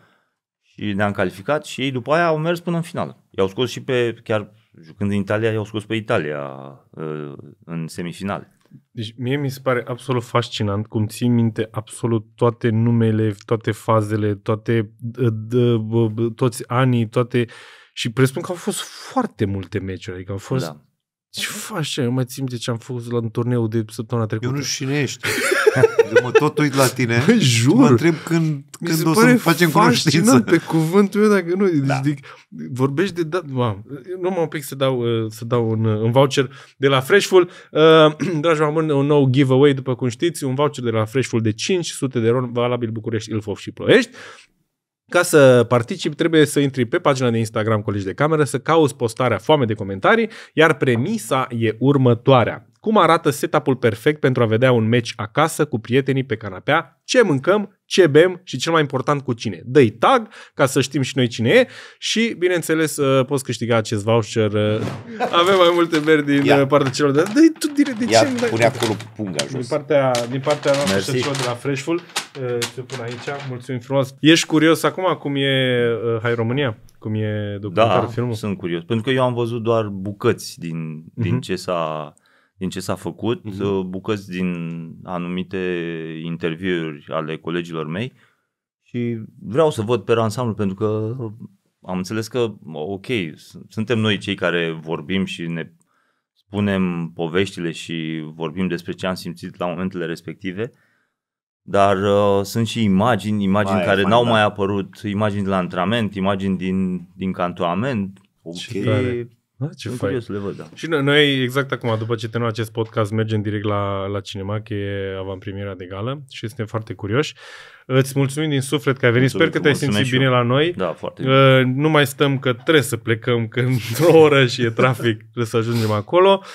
Speaker 3: și ne-am calificat și ei după aia au mers până în final. I-au scos și pe, chiar jucând în Italia, i-au scos pe Italia uh, în semifinale.
Speaker 1: Deci mie mi se pare absolut fascinant cum ții minte absolut toate numele, toate fazele, toate toți anii, toate și presupun că au fost foarte multe meciuri, adică au fost da. Ce faci, eu mă țin de ce am fost la un turneu de săptămâna trecută. Eu nu știu cine ești. Eu mă tot uit la tine. Bă, jur. Mă întreb când, când o să facem cunoștință. pe cuvântul meu dacă nu. Da. Zic, vorbești de... Da, ma, nu mă pic să dau, uh, să dau un, uh, un voucher de la Freshful. Uh, dragi oameni, un nou giveaway, după cum știți, un voucher de la Freshful de 500 de ron, valabil București, Ilfov și Ploiești. Ca să participi, trebuie să intri pe pagina de Instagram Colegi de Cameră, să cauți postarea Foame de Comentarii, iar premisa e următoarea. Cum arată setup-ul perfect pentru a vedea un meci acasă cu prietenii pe canapea, ce mâncăm ce bem și cel mai important cu cine. Dă-i tag ca să știm și noi cine e și, bineînțeles, uh, poți câștiga acest voucher. Uh, avem mai multe beri din Ia. Uh, partea celor de... Dă-i tu de ce? Ia, pune acolo punga jos. Din partea, din partea noastră de la Freshful, ce pun aici, mulțumim frumos. Ești curios acum cum e Hai România? Cum e
Speaker 3: documentarul da, filmul? sunt curios, pentru că eu am văzut doar bucăți din, din mm-hmm. ce s-a din ce s-a făcut, mm-hmm. bucăți din anumite interviuri ale colegilor mei și vreau să văd pe ansamblu pentru că am înțeles că, ok, suntem noi cei care vorbim și ne spunem poveștile și vorbim despre ce am simțit la momentele respective, dar uh, sunt și imagini, imagini mai, care n-au da. mai apărut, imagini de la antrenament, imagini din, din cantoament, okay. Da, ce Sunt să le văd, da.
Speaker 1: Și noi, exact acum, după ce terminăm acest podcast, mergem direct la, la cinema, că e avantpremiera de gală și suntem foarte curioși. Îți mulțumim din suflet că ai venit. Mulțumim, Sper că te-ai simțit bine la noi. Da, foarte uh, bine. nu mai stăm că trebuie să plecăm, că într-o oră și e trafic, trebuie să ajungem acolo. Uh,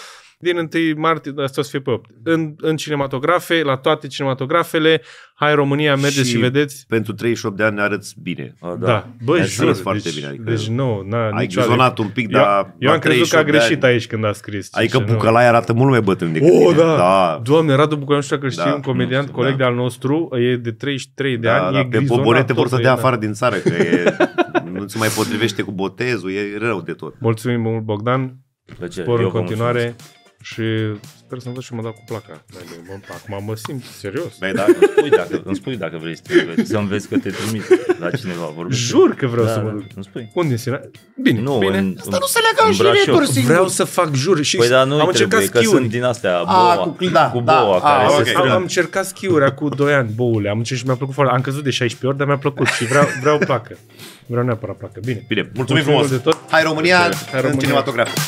Speaker 1: din 1 martie, asta o să fie pe 8. În, în cinematografe, la toate cinematografele, hai România, mergeți și, și
Speaker 2: vedeți. pentru 38 de ani ne arăți bine. A, da. da. Bă, Ai jur, deci, foarte bine. Adică deci nu, na, Ai chizonat adică- un pic, dar... Eu eu am crezut că a greșit aici când a scris. Adică deci Bucălai arată mult mai bătrân decât oh, Da. da.
Speaker 1: Doamne, Radu Bucălai, nu știu că da. știi, un comediant, știu, coleg da. de-al nostru, e de 33 de da, ani, da, e Pe Boborete vor să dea da. afară din țară, că e, nu se mai potrivește
Speaker 2: cu botezul, e rău de tot.
Speaker 1: Mulțumim mult, Bogdan. Spor în continuare. Mulțumesc. Și sper să-mi văd și mă dau cu placa. Da, acum mă simt serios. Băi, da, îmi spui dacă,
Speaker 2: îmi spui dacă vrei să
Speaker 3: te vezi. să vezi că te trimit la cineva. Vorbim. Jur că vreau da, să mă da, duc. Îmi spui. Unde este? Bine, nu, bine. În, Asta nu se leagă în juritor singur. Vreau să fac jur. Și păi, da, nu am încercat trebuie, schiuri. că sunt din astea, da. boa, a, cu, da, cu boa da, care a, se okay. strâng. Am
Speaker 1: încercat schiuri cu 2 ani, boule. Am încercat și mi-a plăcut foarte. Am căzut de 16 ori, dar mi-a plăcut și vreau, vreau placă. Vreau neapărat placă. Bine. Bine, mulțumim, mulțumim frumos. De tot. Hai România, Hai România. în cinematograf.